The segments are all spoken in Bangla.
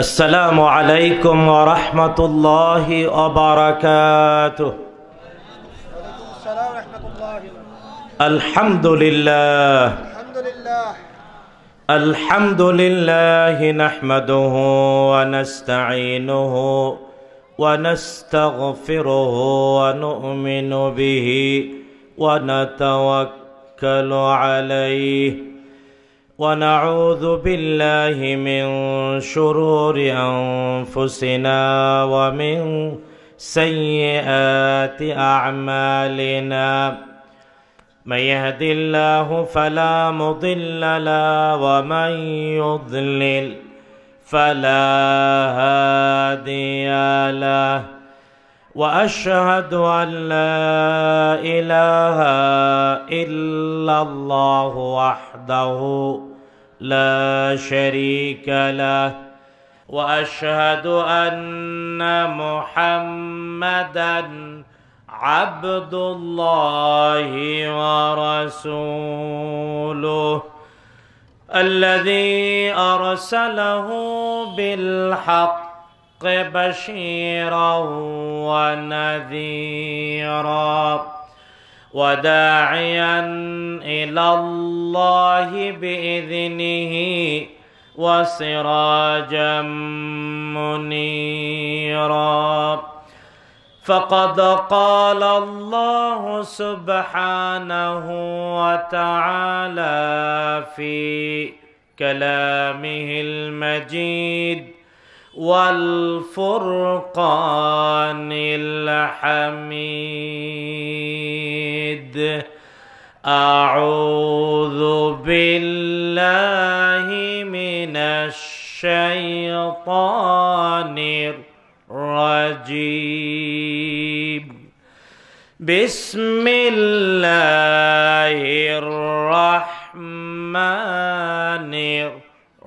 السلام عليكم ورحمة الله وبركاته السلام ورحمة الله الحمد لله الحمد لله الحمد لله نحمده ونستعينه ونستغفره ونؤمن به ونتوكل عليه ونعوذ بالله من شرور انفسنا ومن سيئات اعمالنا من يهد الله فلا مضل له ومن يضلل فلا هادي له واشهد ان لا اله الا الله وحده لا شريك له واشهد ان محمدا عبد الله ورسوله الذي ارسله بالحق بشيرا ونذيرا وداعيا إلى الله بإذنه وسراجا منيرا فقد قال الله سبحانه وتعالى في كلامه المجيد والفرقان الحميد اعوذ بالله من الشيطان الرجيم بسم الله الرحمن الرحيم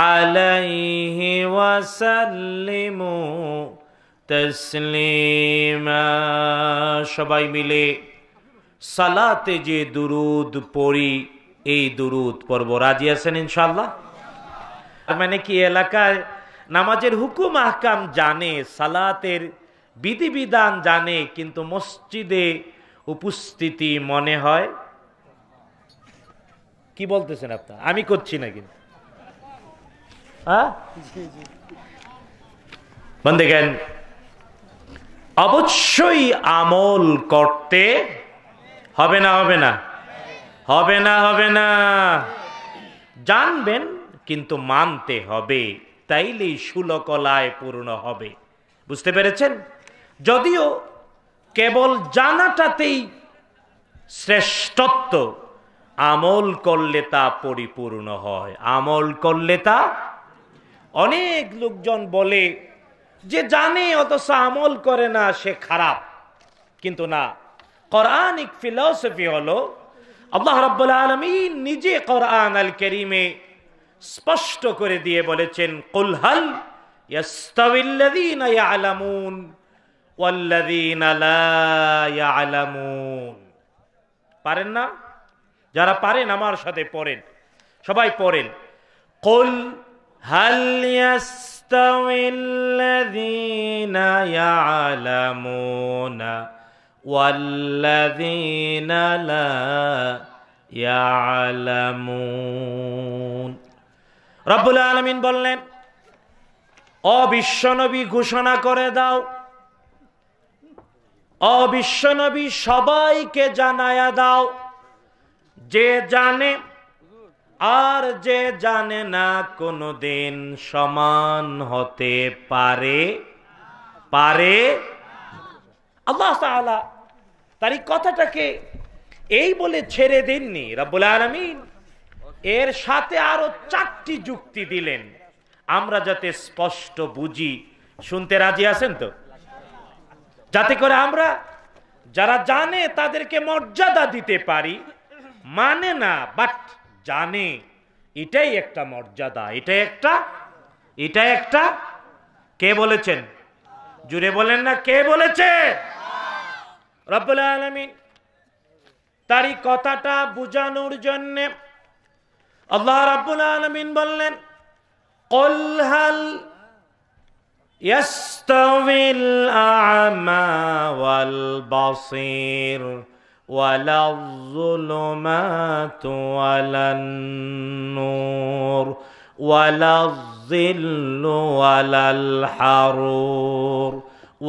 عليه وسلموا তসলিমা সবাই মিলে সালাতে যে দুরুদ পড়ি এই দুরুদ পর্ব রাজি আছেন ইনশাল্লাহ মানে কি এলাকায় নামাজের হুকুম আহকাম জানে সালাতের বিধিবিধান জানে কিন্তু মসজিদে উপস্থিতি মনে হয় কি বলতেছেন আপনার আমি করছি না কিন্তু হ্যাঁ অবশ্যই আমল করতে হবে না হবে না হবে না হবে না জানবেন কিন্তু মানতে হবে তাইলেই সুলকলায় পূর্ণ হবে বুঝতে পেরেছেন যদিও কেবল জানাটাতেই শ্রেষ্ঠত্ব আমল করলে তা পরিপূর্ণ হয় আমল করলে তা অনেক লোকজন বলে যে জানে অথচ আমল করে না সে খারাপ কিন্তু না করানিক ফিলসফি হলো আল্লাহ রব্বুল আলমী নিজে কোরআন আল করিমে স্পষ্ট করে দিয়ে বলেছেন কুলহল পারেন না যারা পারেন আমার সাথে পড়েন সবাই পড়েন কল هل يستوي الذين يعلمون والذين لا يعلمون রব্বুল আলমিন বললেন অবিশ্বনবী ঘোষণা করে দাও অবিশ্বনবী সবাইকে জানায়া দাও যে জানে আর যে জানে না কোনো দিন সমান হতে পারে পারে আল্লাহ তাআলা তার এই কথাটাকে এই বলে ছেড়ে দেননি রব্বুল আলমিন এর সাথে আরো চারটি যুক্তি দিলেন আমরা যাতে স্পষ্ট বুঝি শুনতে রাজি আছেন তো যাতে করে আমরা যারা জানে তাদেরকে মর্যাদা দিতে পারি মানে না বাট জানে এটাই একটা মর্যাদা এটা একটা এটা একটা কে বলেছেন জুড়ে বলেন না কে বলেছে রব্বুল আলমিন তারই কথাটা বুঝানোর জন্যে আল্লাহ রাব্বুল আলমিন বললেন কলহাল يستوي الأعمى والبصير ولا الظلمات ولا النور ولا الظل ولا الحرور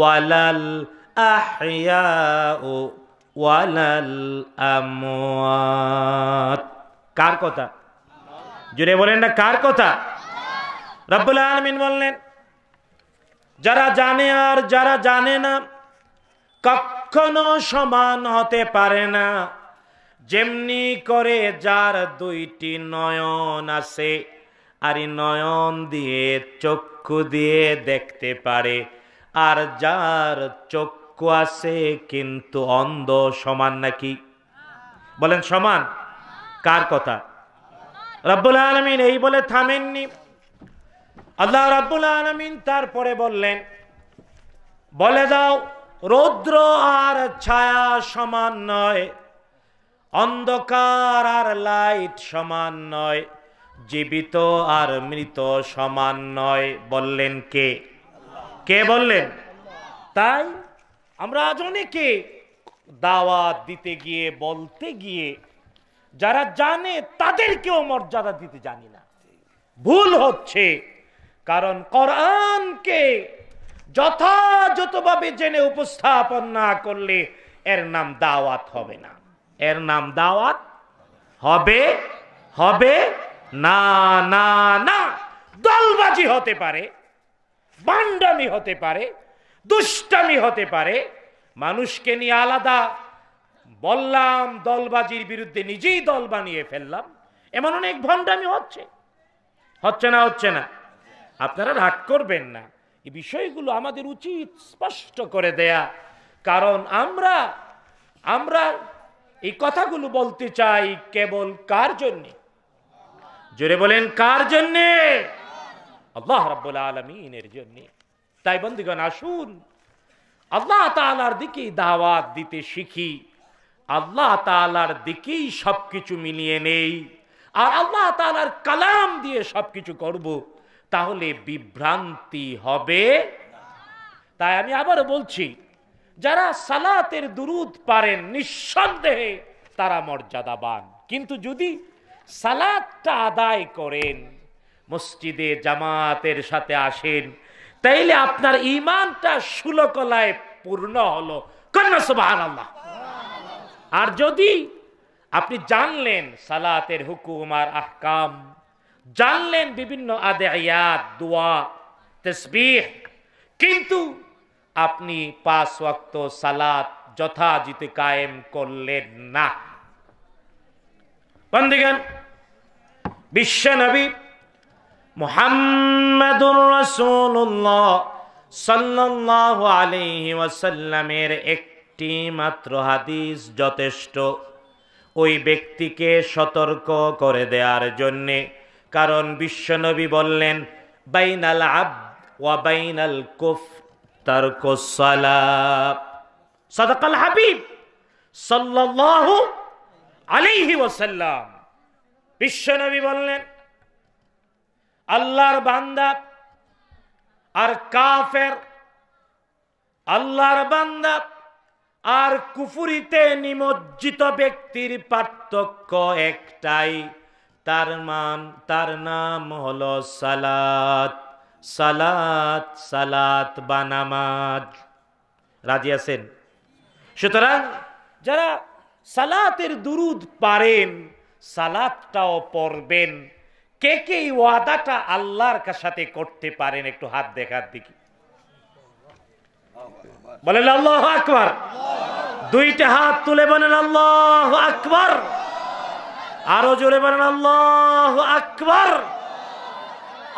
ولا الأحياء ولا الأموات কার কথা জুড়ে বলেন না কার কথা রব্বুল আলমিন বললেন যারা জানে আর যারা জানে না কক্ষ কখনো সমান হতে পারে না যেমনি করে যার দুইটি নয়ন আছে আর নয়ন দিয়ে চক্ষু দিয়ে দেখতে পারে আর যার চক্ষু আছে কিন্তু অন্ধ সমান নাকি বলেন সমান কার কথা রব্বুল আলমিন এই বলে থামেননি আল্লাহ রব্বুল আলমিন তারপরে বললেন বলে দাও রৌদ্র আর ছায়া সমান নয় অন্ধকার আর লাইট সমান নয় জীবিত আর মৃত সমান নয় বললেন কে কে বললেন তাই আমরা আজ অনেকে দাওয়াত দিতে গিয়ে বলতে গিয়ে যারা জানে তাদেরকেও মর্যাদা দিতে জানি না ভুল হচ্ছে কারণ কোরআনকে যথাযথভাবে জেনে উপস্থাপন না করলে এর নাম দাওয়াত হবে না এর নাম দাওয়াত হবে হবে না না না দলবাজি হতে পারে বান্ডামি হতে পারে দুষ্টামি হতে পারে মানুষকে নিয়ে আলাদা বললাম দলবাজির বিরুদ্ধে নিজেই দল বানিয়ে ফেললাম এমন অনেক ভণ্ডামি হচ্ছে হচ্ছে না হচ্ছে না আপনারা রাগ করবেন না এই বিষয়গুলো আমাদের উচিত স্পষ্ট করে দেয়া কারণ আমরা আমরা এই কথাগুলো বলতে চাই কেবল কার জন্যে জোরে বলেন কার জন্যে আল্লাহ রাব্বুল আলমিনের জন্যে তাই বন্ধুগণ আসুন আল্লাহ তালার দিকেই দাওয়াত দিতে শিখি আল্লাহ তালার দিকেই সবকিছু মিলিয়ে নেই আর আল্লাহ তালার কালাম দিয়ে সবকিছু করব। তাহলে বিভ্রান্তি হবে তাই আমি আবারও বলছি যারা সালাতের দুরুদ পারেন নিঃসন্দেহে তারা মর্যাদাবান কিন্তু যদি সালাদটা আদায় করেন মসজিদে জামাতের সাথে আসেন তাইলে আপনার ইমানটা সুলকলায় পূর্ণ হলো আল্লাহ আর যদি আপনি জানলেন সালাতের হুকুম আর আহকাম জানলেন বিভিন্ন আদে আয়াত দোয়া তেসবিহ কিন্তু আপনি পাঁচ ওয়াক্ত সালাত যথাযথ কায়েম করলেন না বন্ধুগণ বিশ্ব নবী মুহাম্মাদুর রাসূলুল্লাহ সাল্লাল্লাহু আলাইহি ওয়াসাল্লামের একটি মাত্র হাদিস যথেষ্ট ওই ব্যক্তিকে সতর্ক করে দেওয়ার জন্যে কারণ বিশ্বনবী বললেন বাইনাল আব ওয়া বাইনাল কুফ তার সাদাকাল হাবিব সাল্লাল্লাহু আলাইহি ওয়াসাল্লাম বিশ্বনবী বললেন আল্লাহর বান্দা আর কাফের আল্লাহর বান্দা আর কুফুরিতে নিমজ্জিত ব্যক্তির পার্থক্য একটাই তার নাম তার নাম হলো সালাত সালাত সালাত বা নামাজ রাজি আছেন সুতরাং যারা সালাতের দুরুদ পারেন সালাতটাও পড়বেন কে কে ওয়াদাটা আল্লাহর সাথে করতে পারেন একটু হাত দেখার দিকে বলেন আল্লাহ আকবর দুইটা হাত তুলে বলেন আল্লাহ আকবর আরো জোরে বলেন আল্লাহ আকবর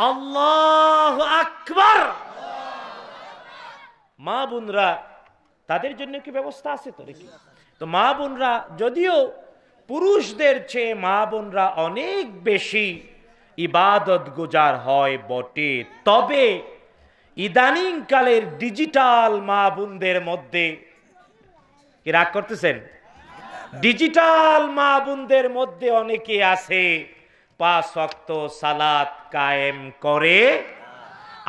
আল্লাহ আকবর মা বোনরা তাদের জন্য কি ব্যবস্থা আছে তো নাকি তো মা বোনরা যদিও পুরুষদের চেয়ে মা বোনরা অনেক বেশি ইবাদত গুজার হয় বটে তবে ইদানিংকালের ডিজিটাল মা বোনদের মধ্যে কি রাগ করতেছেন ডিজিটাল মা বোনদের মধ্যে অনেকে আছে পাঁচ অক্ত সালাত কায়েম করে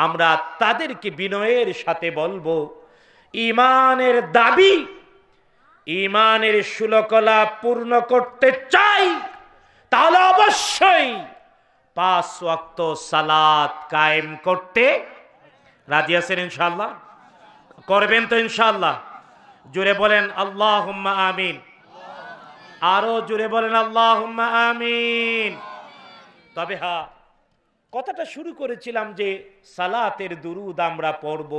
আমরা তাদেরকে বিনয়ের সাথে বলবো ইমানের দাবি ইমানের সুলকলা পূর্ণ করতে চাই তাহলে অবশ্যই পাঁচ অক্ত সালাত কায়েম করতে রাজি আছেন ইনশাল্লাহ করবেন তো ইনশাল্লাহ জুড়ে বলেন আল্লাহ আমিন আরো জুড়ে বলেন আল্লাহ আমিন তবে হা কথাটা শুরু করেছিলাম যে সালাতের দুরুদ আমরা পড়ব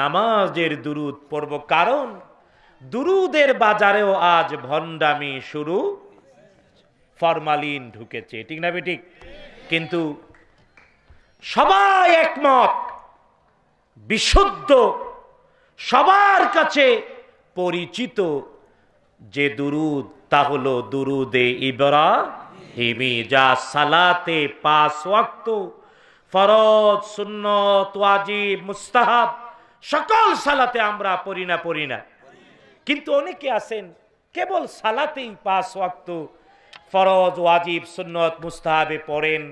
নামাজের দুরুদ পড়ব কারণ দুরুদের বাজারেও আজ ভণ্ডামি শুরু ফরমালিন ঢুকেছে ঠিক না বেঠিক কিন্তু সবাই একমত বিশুদ্ধ সবার কাছে পরিচিত যে দুরুদ তা হলো দুরুদে ইবরা হিমি যা সালাতে পাঁচ ওয়াক্ত ফরজ সুন্নত ওয়াজিব মুস্তাহাব সকল সালাতে আমরা পড়ি না পড়ি না কিন্তু অনেকে আছেন কেবল সালাতেই পাঁচ ওয়াক্ত ফরজ ওয়াজিব সুন্নত মুস্তাহাবে পড়েন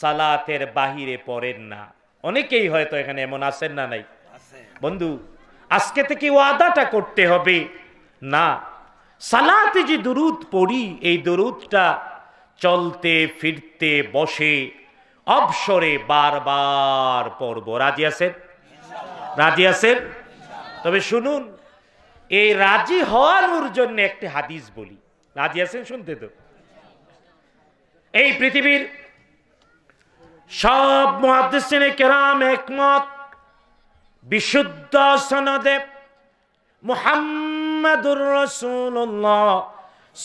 সালাতের বাহিরে পড়েন না অনেকেই হয়তো এখানে এমন আছেন না নাই বন্ধু আজকে থেকে ওয়াদাটা করতে হবে না সালাতে যে দরুদ পড়ি এই দরুদটা চলতে ফিরতে বসে অবসরে বারবার পড়ব রাজি আছেন রাজি আছেন তবে শুনুন এই রাজি হওয়ানোর জন্য একটি হাদিস বলি রাজি আছেন শুনতে তো এই পৃথিবীর সব মহাদেশের কেরাম একমত বিশুদ্ধ সনদেব মোহাম্মদ মুহাম্মাদুর রসুল্লাহ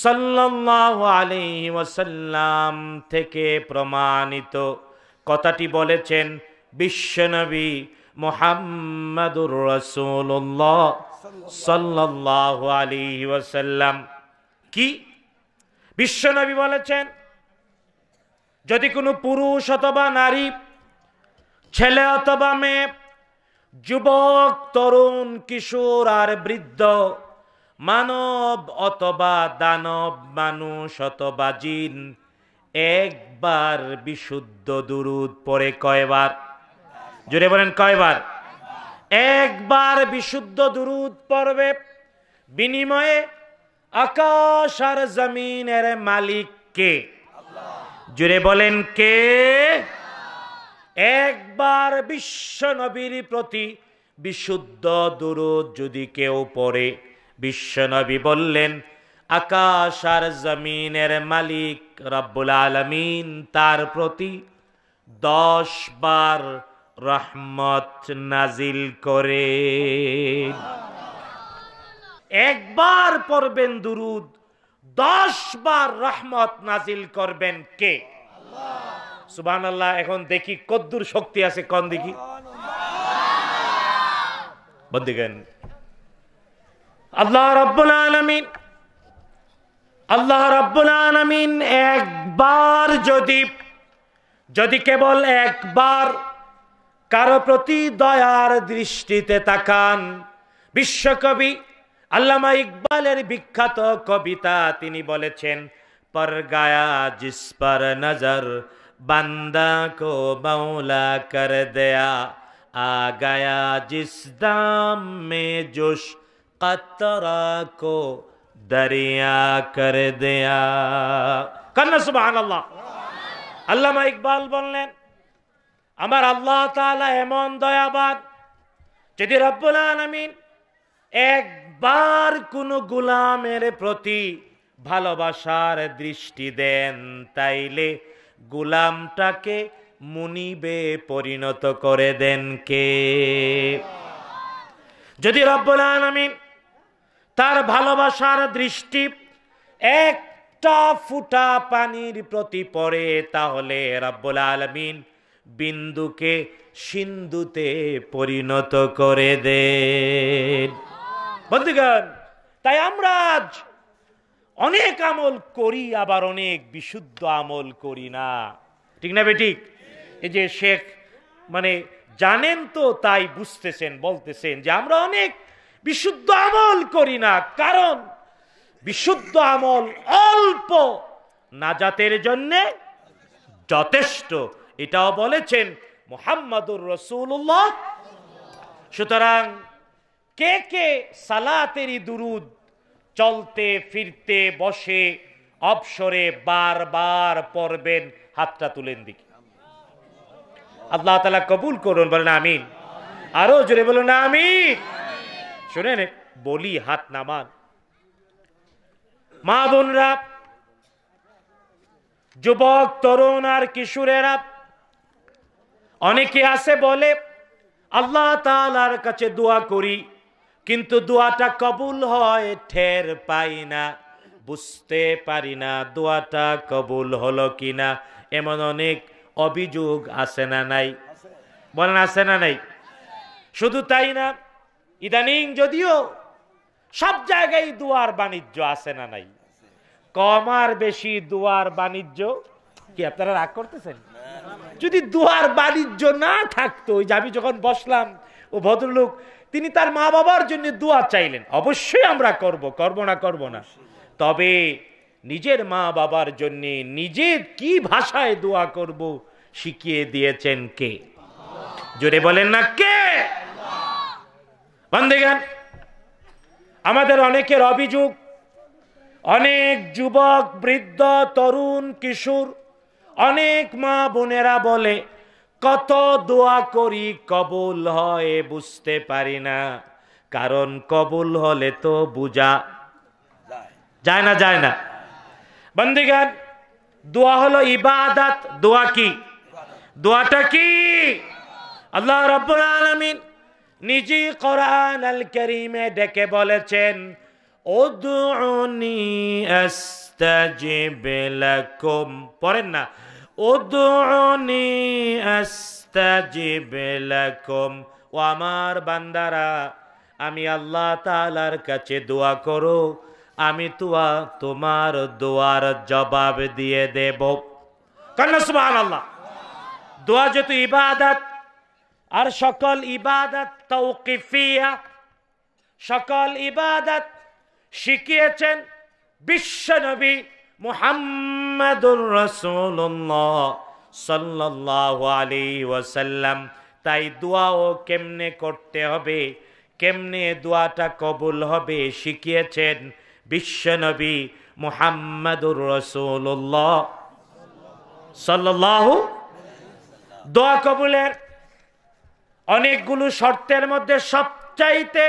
সাল্লাহ আলহি ওয়াসাল্লাম থেকে প্রমাণিত কথাটি বলেছেন বিশ্বনবী মোহাম্মদুর রসুল্লাহ সাল্লাহ আলী ওয়াসাল্লাম কি বিশ্বনবী বলেছেন যদি কোনো পুরুষ অথবা নারী ছেলে অথবা মেয়ে যুবক তরুণ কিশোর আর বৃদ্ধ মানব অথবা দানব মানুষ অথবা জিন একবার বিশুদ্ধ দুরুদ পরে কয়বার জুড়ে বলেন কয়বার একবার বিশুদ্ধ দুরুদ পড়বে বিনিময়ে আকাশ আর জমিনের মালিক কে জুড়ে বলেন কে একবার বিশ্ব নবীর প্রতি বিশুদ্ধ দুরুদ যদি কেউ পড়ে বিশ্বনবী বললেন আকাশ আর জমিনের মালিক রব্বুল আলমিন তার প্রতি দশ বার রহমত নাজিল করে একবার পড়বেন দুরুদ দশ বার রহমত নাজিল করবেন কে সুবান আল্লাহ এখন দেখি কদ্দুর শক্তি আছে কন দেখি বন্দিগেন আল্লাহ রব্বুল আলমিন আল্লাহ রব্বুল আলমিন একবার যদি যদি কেবল একবার কারো প্রতি দয়ার দৃষ্টিতে তাকান বিশ্বকবি আল্লামা ইকবালের বিখ্যাত কবিতা তিনি বলেছেন পর গায়া জিস পর নজর বান্দা কো বাউলা কর দেয়া আ গায়া জিস দাম মে জোশ कतरा को दरिया দেয়া কন্ন কান্না সুবাহান আল্লাহ আল্লামা ইকবাল বললেন আমার আল্লাহ তাআলা এমন দয়াবাদ যদি রব্বুল আলমিন একবার কোনো গুলামের প্রতি ভালোবাসার দৃষ্টি দেন তাইলে গুলামটাকে মুনিবে পরিণত করে দেন কে যদি রব্বুল আলমিন তার ভালোবাসার দৃষ্টি একটা ফুটা পানির প্রতি পড়ে তাহলে রাব্বুল আলমিন বিন্দুকে সিন্ধুতে পরিণত করে দেন বন্ধুগণ তাই আমরা আজ অনেক আমল করি আবার অনেক বিশুদ্ধ আমল করি না ঠিক না বেঠিক এই যে শেখ মানে জানেন তো তাই বুঝতেছেন বলতেছেন যে আমরা অনেক বিশুদ্ধ আমল করি না কারণ বিশুদ্ধ আমল অল্প নাজাতের জন্যে যথেষ্ট এটাও বলেছেন মোহাম্মদুর রসুল্লাহ সুতরাং কে কে সালাতেরই দুরুদ চলতে ফিরতে বসে অবসরে বারবার পড়বেন হাতটা তুলেন দিকে আল্লাহ তালা কবুল করুন বলেন আমিন আরো জোরে বলুন আমিন শুনেন বলি হাত নামান মা বোনরা যুবক তরুণ আর কিশোরেরা অনেকে আছে বলে আল্লাহ তালার কাছে দোয়া করি কিন্তু দোয়াটা কবুল হয় ঠের পাই না বুঝতে পারি না দোয়াটা কবুল হলো কিনা এমন অনেক অভিযোগ আছে না নাই বলেন আছে না নাই শুধু তাই না ইদানিং যদিও সব জায়গায় দুয়ার বাণিজ্য আছে না নাই কম আর বেশি দুয়ার বাণিজ্য কি আপনারা রাগ করতেছেন যদি দুয়ার বাণিজ্য না থাকতো ওই আমি যখন বসলাম ও ভদ্রলোক তিনি তার মা বাবার জন্য দুয়া চাইলেন অবশ্যই আমরা করব করব না করব না তবে নিজের মা বাবার জন্য নিজের কি ভাষায় দোয়া করব শিখিয়ে দিয়েছেন কে জোরে বলেন না কে বন্ধুগান আমাদের অনেকের অভিযোগ অনেক যুবক বৃদ্ধ তরুণ কিশোর অনেক মা বোনেরা বলে কত দোয়া করি কবুল হয় বুঝতে পারি না কারণ কবুল হলে তো বুঝা যায় না যায় না বন্দিগান দোয়া হলো ইবাদাত দোয়া কি দোয়াটা কি আল্লাহ রব্বুল আলমিন নিজে কোরআন আল করিমে ডেকে বলেছেন ওদুনি আস্তাজিব লাকুম পড়েন না ওদুনি আস্তাজিব লাকুম ও আমার বান্দারা আমি আল্লাহ তাআলার কাছে দোয়া করো আমি তোয়া তোমার দোয়ার জবাব দিয়ে দেব কন্যা আল্লাহ দোয়া যেহেতু ইবাদত আর সকল ইবাদত তৌকিফিয়া সকল ইবাদত শিখিয়েছেন বিশ্বনবী মুহাম্মাদুর রাসূলুল্লাহ সাল্লাল্লাহু আলাইহি ওয়াসাল্লাম তাই দোয়াও কেমনে করতে হবে কেমনে দোয়াটা কবুল হবে শিখিয়েছেন বিশ্বনবী মুহাম্মাদুর রসুল্লাহ সাল্লাল্লাহু দোয়া কবুলের অনেকগুলো শর্তের মধ্যে সবচাইতে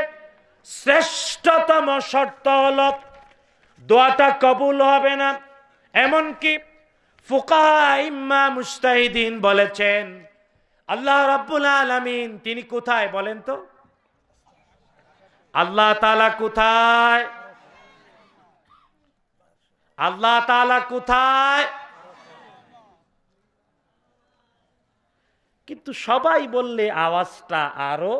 শ্রেষ্ঠতম শর্ত হল দোয়াটা কবুল হবে না এমনকি ইম্মা মুস্তাহিদিন বলেছেন আল্লাহ রাবুল আলমিন তিনি কোথায় বলেন তো আল্লাহ তালা কোথায় আল্লাহ তালা কোথায় কিন্তু সবাই বললে আওয়াজটা আরো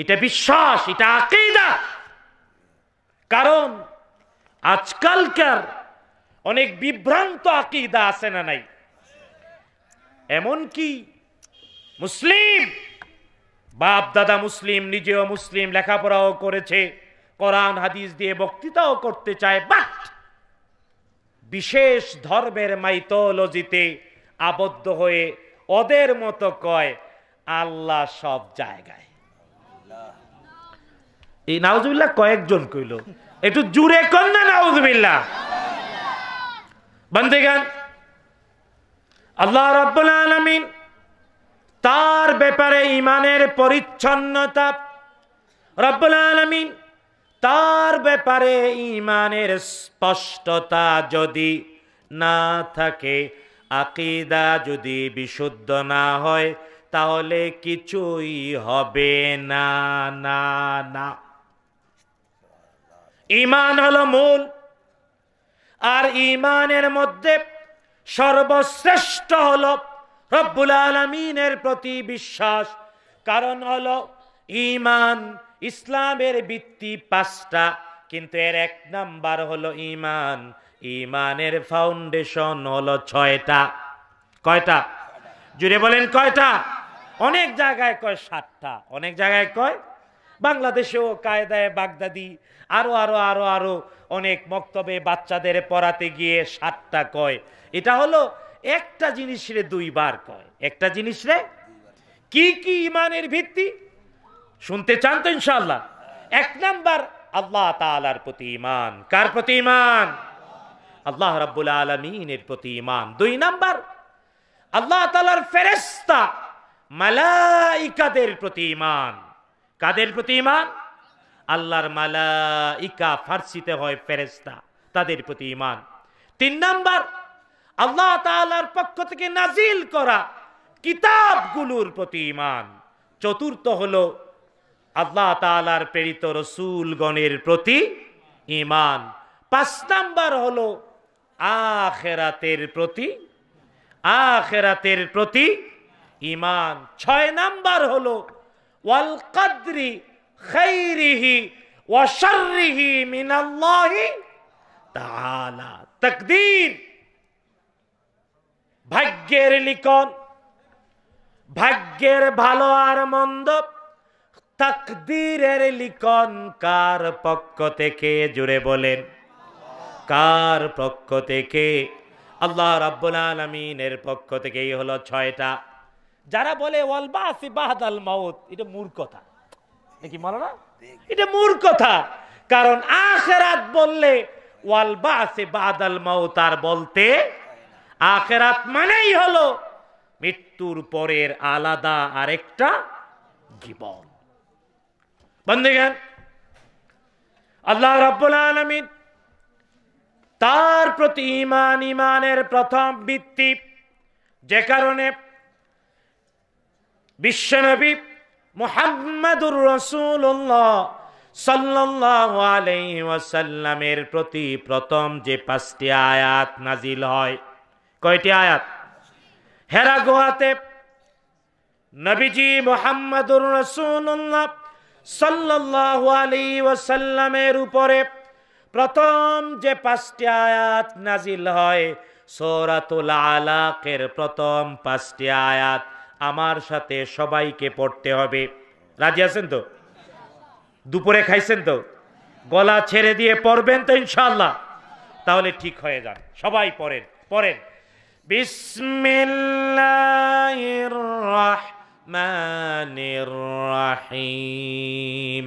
এটা বিশ্বাস এটা আকেইদা কারণ আজকালকার অনেক বিভ্রান্ত আকিদা আছে না নাই এমন কি মুসলিম বাপ দাদা মুসলিম নিজেও মুসলিম লেখাপড়াও করেছে কোরআন হাদিস দিয়ে বক্তৃতাও করতে চায় বাট বিশেষ ধর্মের মাইতোলজিতে আবদ্ধ হয়ে ওদের মতো কয় আল্লাহ সব জায়গায় এই নাউজুবিল্লা কয়েকজন কইল একটু জুড়ে কন না নাউজুবিল্লা বন্দে গান আল্লাহ রব্বুল আলমিন তার ব্যাপারে ইমানের পরিচ্ছন্নতা রব্বুল আলমিন তার ব্যাপারে ইমানের স্পষ্টতা যদি না থাকে আকিদা যদি বিশুদ্ধ না হয় তাহলে কিছুই হবে না না না ইমান হল মূল আর ইমানের মধ্যে সর্বশ্রেষ্ঠ হল রব্বুল আলমিনের প্রতি বিশ্বাস কারণ হল ইমান ইসলামের ভিত্তি পাঁচটা কিন্তু এর এক নাম্বার হলো ইমান ইমানের ফাউন্ডেশন হলো ছয়টা কয়টা জুড়ে বলেন কয়টা অনেক জায়গায় কয় সাতটা অনেক জায়গায় কয় বাংলাদেশেও কায়দায় বাগদাদি আরো আরো আরো আরো অনেক মক্তবে বাচ্চাদের পড়াতে গিয়ে সাতটা কয় এটা হলো একটা জিনিস রে দুইবার কয় একটা জিনিস রে কি কি ইমানের ভিত্তি শুনতে চান তো ইনশাল্লাহ এক নাম্বার আল্লাহ তালার প্রতি ইমান কার প্রতি ইমান আল্লাহ রাবুল আলমিনের প্রতি ইমান দুই নাম্বার আল্লাহ তালার ফেরেস্তা মালাইকাদের প্রতি ইমান কাদের প্রতি ইমান আল্লাহর মালাইকা ফার্সিতে হয় ফেরেস্তা তাদের প্রতি ইমান তিন নাম্বার আল্লাহ তালার পক্ষ থেকে নাজিল করা কিতাবগুলোর প্রতি ইমান চতুর্থ হল আল্লাহ তালার প্রেরিত রসুলগণের প্রতি ইমান পাঁচ নাম্বার হলো আখেরাতের প্রতি আখেরাতের প্রতি ইমান ছয় নাম্বার হলো ওয়াল কাদরি খৈরিহি ওয়াশারিহি মিনাল্লাহি তাআলা তাকদীর ভাগ্যের লিখন ভাগ্যের ভালো আর মন্দ তাকদীরের লিখন কার পক্ষ থেকে জুড়ে বলেন কার পক্ষ থেকে আল্লাহ রাব্বুল আলমিনের পক্ষ থেকে এই হলো ছয়টা যারা বলে ওয়ালবা আসি বাহাদাল মাউত এটা মূর্খতা নাকি বলো না এটা মূর্খতা কারণ আখেরাত বললে ওয়ালবা আসি বাহাদাল মাউত আর বলতে আখেরাত মানেই হলো মৃত্যুর পরের আলাদা আরেকটা জীবন বন্ধুগান আল্লাহ রাব্বুল আলমিন তার প্রতি ইমান ইমানের প্রথম ভিত্তি যে কারণে বিশ্বনবী মোহাম্মদুর রসুল্লাহ সাল্লাহ প্রতি প্রথম যে পাঁচটি আয়াত নাজিল হয় কয়টি আয়াত হেরা গোয়াতে নবীজি মোহাম্মদুর রসুল্লাহ সাল্লাহ আলী ওয়াসাল্লামের উপরে প্রথম যে পাঁচটি আয়াত নাজিল হয় সৌরাতুল আলাকের প্রথম পাঁচটি আয়াত আমার সাথে সবাইকে পড়তে হবে রাজি আছেন তো দুপুরে খাইছেন তো গলা ছেড়ে দিয়ে পড়বেন তো ইনশাল্লাহ তাহলে ঠিক হয়ে যান সবাই পড়েন পড়েন বিসমিল্লাহির রাহমানির রাহিম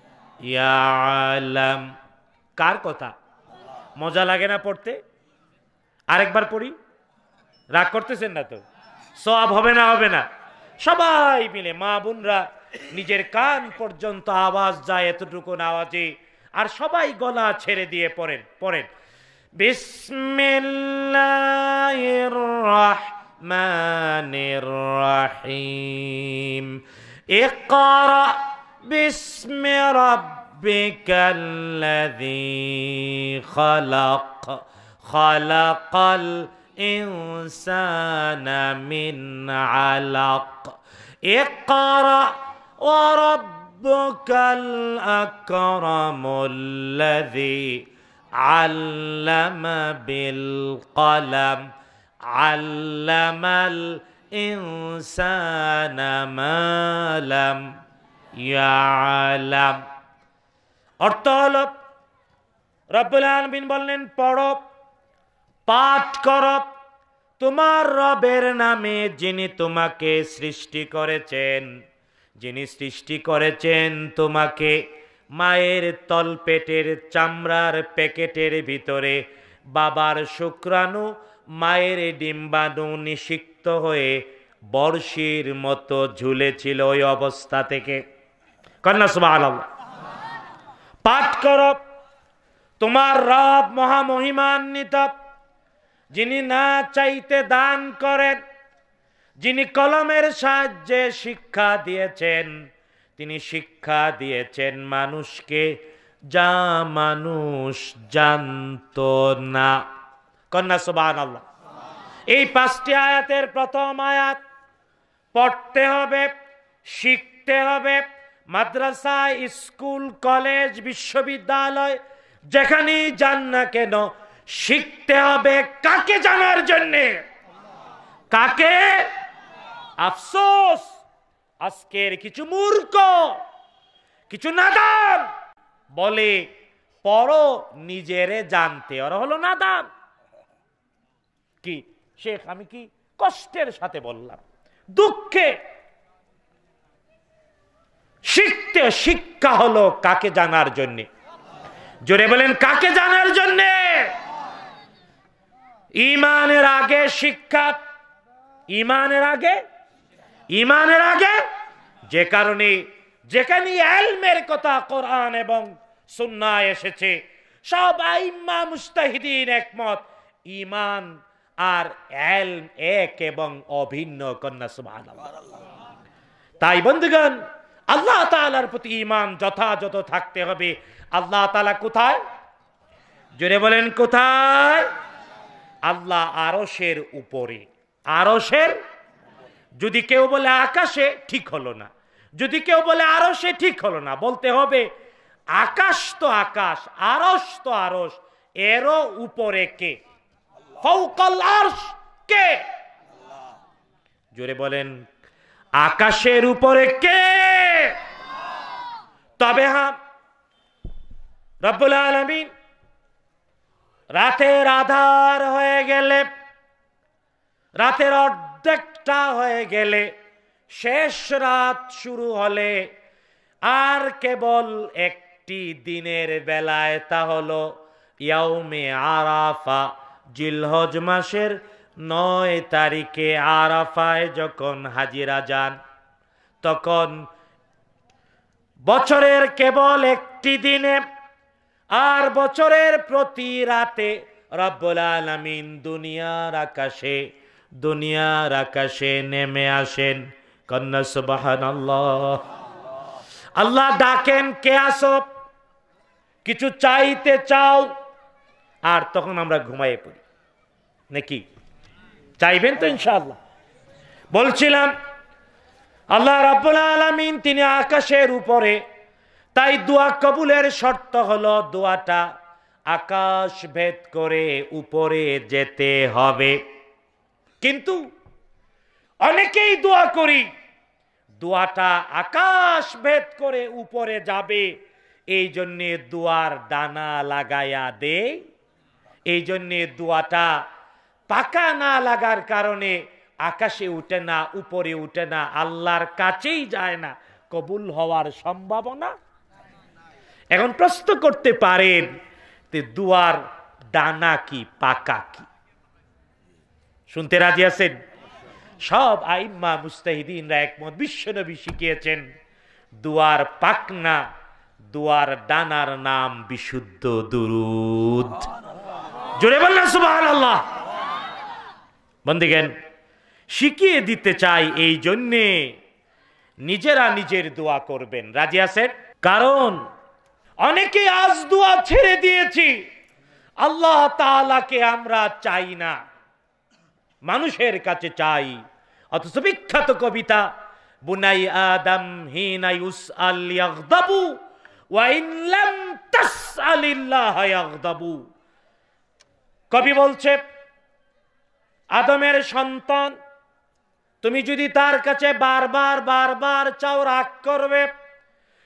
ইয়ালাম কার কথা মজা লাগে না পড়তে আরেকবার পড়ি রাগ করতেছেন না তো সব হবে না হবে না সবাই মিলে মা বোনরা নিজের কান পর্যন্ত আওয়াজ যায় এতটুকু আওয়াজে আর সবাই গলা ছেড়ে দিয়ে পড়েন পড়েন বিসমিল্লাহির রহমানির রহিম ইকরা باسم ربك الذي خلق خلق الانسان من علق اقرا وربك الاكرم الذي علم بالقلم علم الانسان ما لم ইয়ালাম অর্থ হল রব্বুল আলমিন বললেন পড়ো পাঠ কর তোমার রবের নামে যিনি তোমাকে সৃষ্টি করেছেন যিনি সৃষ্টি করেছেন তোমাকে মায়ের তলপেটের চামড়ার প্যাকেটের ভিতরে বাবার শুক্রাণু মায়ের ডিম্বাণু নিষিক্ত হয়ে বর্ষির মতো ঝুলেছিল ওই অবস্থা থেকে কন্যা সুবাহ পাঠ কর তোমার রব মহামহিমান্বিত যিনি না চাইতে দান করেন যিনি কলমের সাহায্যে শিক্ষা দিয়েছেন তিনি শিক্ষা দিয়েছেন মানুষকে যা মানুষ জানত না কন্যা সুবাহ আল্লাহ এই পাঁচটি আয়াতের প্রথম আয়াত পড়তে হবে শিখতে হবে মাদ্রাসা স্কুল কলেজ বিশ্ববিদ্যালয় যেখানেই যান না কেন শিখতে হবে কাকে জানার জন্যে কাকে আফসোস আজকের কিছু মূর্খ কিছু নাদান বলে পরো নিজেরে জানতে ওরা হলো নাদান কি শেখ আমি কি কষ্টের সাথে বললাম দুঃখে শিখতে শিক্ষা হলো কাকে জানার জন্যে জোরে বলেন কাকে জানার জন্যে ইমানের আগে শিক্ষা ইমানের আগে ইমানের আগে যে কারণে যেখানে এলমের কথা কোরআন এবং সুন্না এসেছে সব আইম্মা মুস্তাহিদিন একমত ইমান আর এলম এক এবং অভিন্ন কন্যা সুবহানাল্লাহ তাই বন্ধুগণ আল্লাহ তালার প্রতি ইমান যথাযথ থাকতে হবে আল্লাহ তালা কোথায় জোরে বলেন কোথায় আল্লাহ আরসের উপরে আরসের যদি কেউ বলে আকাশে ঠিক হলো না যদি কেউ বলে আরসে ঠিক হলো না বলতে হবে আকাশ তো আকাশ আরস তো আরস এরও উপরে কে কে জোরে বলেন আকাশের উপরে কে তবে হ্যাঁ রব্বুল আলমিন রাতের আধার হয়ে গেলে রাতের অর্ধেকটা হয়ে গেলে শেষ রাত শুরু হলে আর কেবল একটি দিনের বেলায় তা হলো ইয়াউমে আরাফা জিলহজ মাসের নয় তারিখে আরাফায় যখন হাজিরা যান তখন বছরের কেবল একটি দিনে আর বছরের প্রতি রাতে রব্বুল আলমিন দুনিয়ার আকাশে দুনিয়ার আকাশে নেমে আসেন কন্যা সুবাহান আল্লাহ আল্লাহ ডাকেন কে আসো কিছু চাইতে চাও আর তখন আমরা ঘুমাইয়ে পড়ি নাকি চাইবেন তো ইনশাল্লাহ বলছিলাম আল্লাহ রাবুল আলামিন তিনি আকাশের উপরে তাই দোয়া কবুলের শর্ত হলো দোয়াটা আকাশ ভেদ করে উপরে যেতে হবে কিন্তু অনেকেই দোয়া করি দোয়াটা আকাশ ভেদ করে উপরে যাবে এই জন্যে দোয়ার দানা লাগায়া দে এই জন্যে দোয়াটা পাকা না লাগার কারণে আকাশে উঠে না উপরে উঠে না আল্লাহর কাছেই যায় না কবুল হওয়ার সম্ভাবনা এখন প্রশ্ন করতে পারেন দুয়ার ডানা কি পাকা কি শুনতে রাজি আছেন সব আইম্মা মুস্তাহিদিনরা একমত নবী শিখিয়েছেন দুয়ার পাকনা দুয়ার ডানার নাম বিশুদ্ধ দুরুদ জোরে বললেন সুবাহ আল্লাহ বন্দিগেন শিখিয়ে দিতে চাই এই জন্যে নিজেরা নিজের দোয়া করবেন রাজি আছেন কারণ অনেকে আজ দোয়া ছেড়ে দিয়েছি আল্লাহ তালাকে আমরা চাই না মানুষের কাছে চাই অথচ বিখ্যাত কবিতা বুনাই আদম হিনাই উস আলিয়াবু কবি বলছে আদমের সন্তান তুমি যদি তার কাছে বারবার বারবার চাও রাগ করবে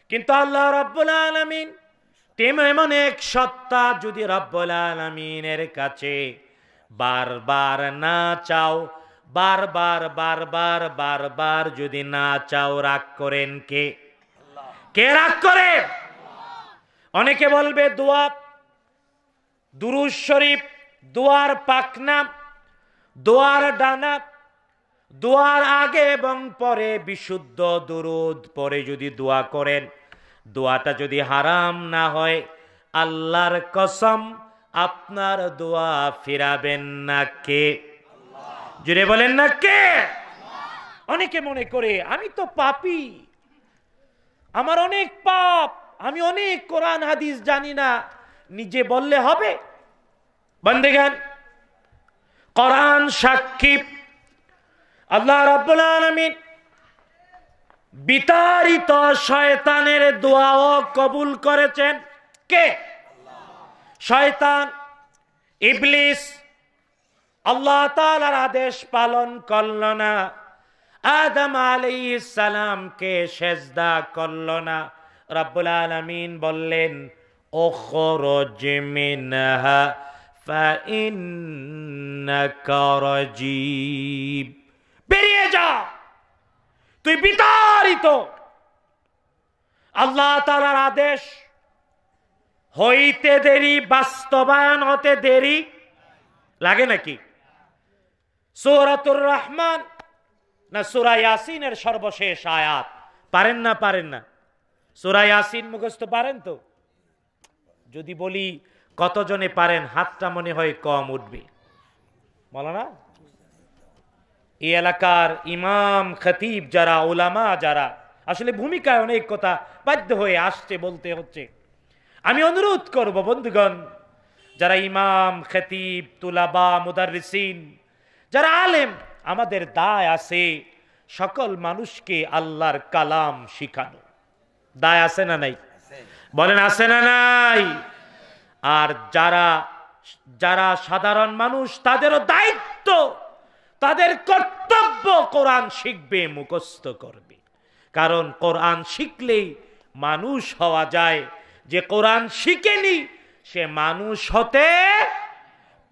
কিন্তু আল্লাহ রব্বুল আলমিন তেম এমন এক সত্তা যদি রব্বুল আলমিনের কাছে বারবার না চাও বারবার বারবার বারবার যদি না চাও রাগ করেন কে কে রাগ করে অনেকে বলবে দোয়া দুরুজ শরীফ দুয়ার পাকনা দোয়ার ডানা দোয়ার আগে এবং পরে বিশুদ্ধ দুরুদ পরে যদি দোয়া করেন দোয়াটা যদি হারাম না হয় আল্লাহর কসম আপনার দোয়া ফিরাবেন না কে জুড়ে বলেন না কে অনেকে মনে করে আমি তো পাপি আমার অনেক পাপ আমি অনেক কোরআন হাদিস জানি না নিজে বললে হবে বন্দেগান করান সাক্ষী আল্লাহ রাবুল আলমিন বিতাড়িত শয়তানের দোয়াও কবুল করেছেন কে শয়তান ইবলিস আল্লাহ তালার আদেশ পালন করল না আদম আলী ইসালামকে শেষদা করল না রাবুল আলমিন বললেন ওখরজিমিনহা বেরিয়ে যা তুই বিতাড়িত আল্লাহ তালার আদেশ হইতে দেরি বাস্তবায়ন হতে দেরি লাগে নাকি সৌরাতুর রহমান না সুরা ইয়াসিনের সর্বশেষ আয়াত পারেন না পারেন না সুরা ইয়াসিন মুখস্থ পারেন তো যদি বলি কতজনে পারেন হাতটা মনে হয় কম উঠবে বলো না এই এলাকার ইমাম খতিব যারা ওলামা যারা আসলে ভূমিকায় অনেক কথা বাধ্য হয়ে আসছে বলতে হচ্ছে আমি অনুরোধ করব বন্ধুগণ যারা ইমাম খতিব তুলাবা মুদারিসিন যারা আলেম আমাদের দায় আছে সকল মানুষকে আল্লাহর কালাম শিখানো দায় আছে না নাই বলেন আছে না নাই আর যারা যারা সাধারণ মানুষ তাদেরও দায়িত্ব তাদের কর্তব্য কোরআন শিখবে মুখস্থ করবে কারণ কোরআন শিখলেই মানুষ হওয়া যায় যে কোরআন শিখেনি সে মানুষ হতে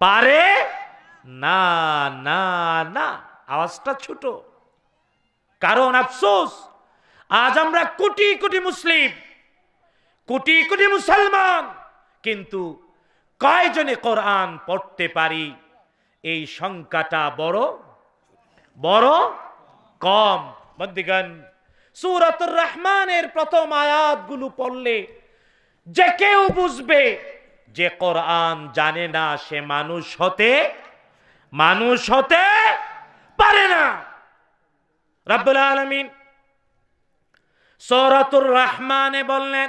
পারে না না না আওয়াজটা ছোট কারণ আফসোস আজ আমরা কোটি কোটি মুসলিম কোটি কোটি মুসলমান কিন্তু কয়জনে কোরআন পড়তে পারি এই সংখ্যাটা বড় বড় কম বন্দিগান সুরতুর রহমানের প্রথম আয়াতগুলো পড়লে যে কেউ বুঝবে যে কোরআন জানে না সে মানুষ হতে মানুষ হতে পারে না রাবুল আলমিন সৌরাতুর রহমানে বললেন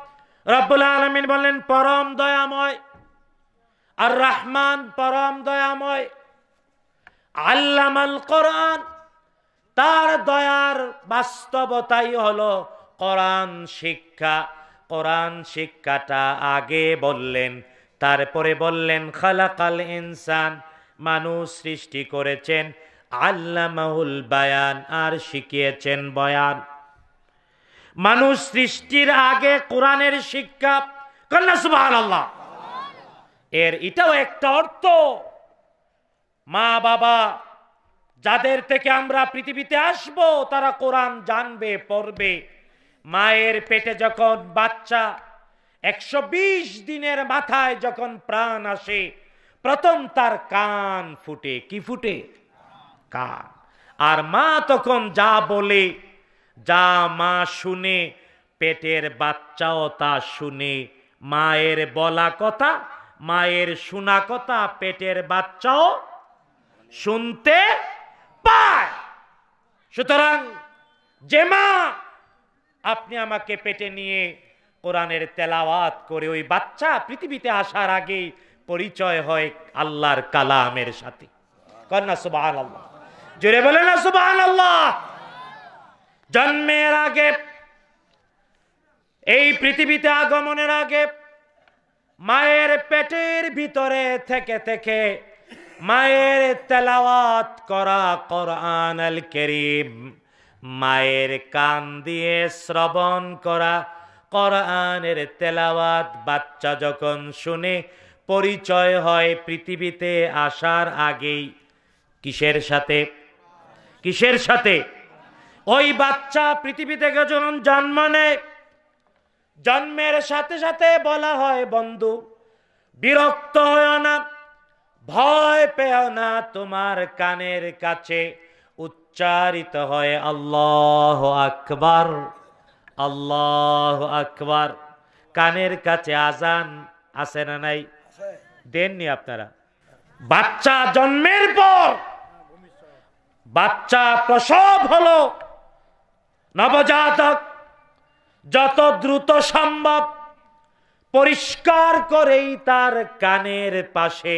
রব্বুল আলমিন বললেন পরম দয়াময় আর রহমান পরম দয়াময় আল্লামাল কোরআন তার দয়ার বাস্তবতাই হলো কোরআন শিক্ষা কোরআন শিক্ষাটা আগে বললেন তারপরে বললেন খালাকাল ইনসান মানুষ সৃষ্টি করেছেন আল্লামাহুল বায়ান আর শিখিয়েছেন বয়ান মানুষ সৃষ্টির আগে কোরআনের শিক্ষা কন্যা সুবাহ আল্লাহ এর এটাও একটা অর্থ মা বাবা যাদের থেকে আমরা পৃথিবীতে আসব তারা কোরআন জানবে পড়বে মায়ের পেটে যখন বাচ্চা একশো দিনের মাথায় যখন প্রাণ আসে প্রথম তার কান ফুটে কি ফুটে কান আর মা তখন যা বলে যা মা শুনে পেটের বাচ্চাও তা শুনে মায়ের বলা কথা মায়ের শোনা কথা পেটের বাচ্চাও শুনতে পায় সুতরাং যে মা আপনি আমাকে পেটে নিয়ে কোরআনের তেলাওয়াত করে ওই বাচ্চা পৃথিবীতে আসার আগেই পরিচয় হয় আল্লাহর কালামের সাথে কন্যা সুবাহ আল্লাহ জোরে বলে না সুবাহ আল্লাহ জন্মের আগে এই পৃথিবীতে আগমনের আগে মায়ের পেটের ভিতরে থেকে থেকে মায়ের তেলাওয়াত করা কোরআন আল করিম মায়ের কান দিয়ে শ্রবণ করা কোরআনের তেলাওয়াত বাচ্চা যখন শুনে পরিচয় হয় পৃথিবীতে আসার আগেই কিসের সাথে কিসের সাথে ওই বাচ্চা পৃথিবী থেকে যখন জন্ম জন্মের সাথে সাথে বলা হয় বন্ধু বিরক্ত হয় না ভয় পেও না তোমার কানের কাছে উচ্চারিত হয় আল্লাহ আকবার আল্লাহ আকবার কানের কাছে আজান আছে না নাই দেননি আপনারা বাচ্চা জন্মের পর বাচ্চা প্রসব হলো নবজাতক যত দ্রুত সম্ভব পরিষ্কার করেই তার কানের পাশে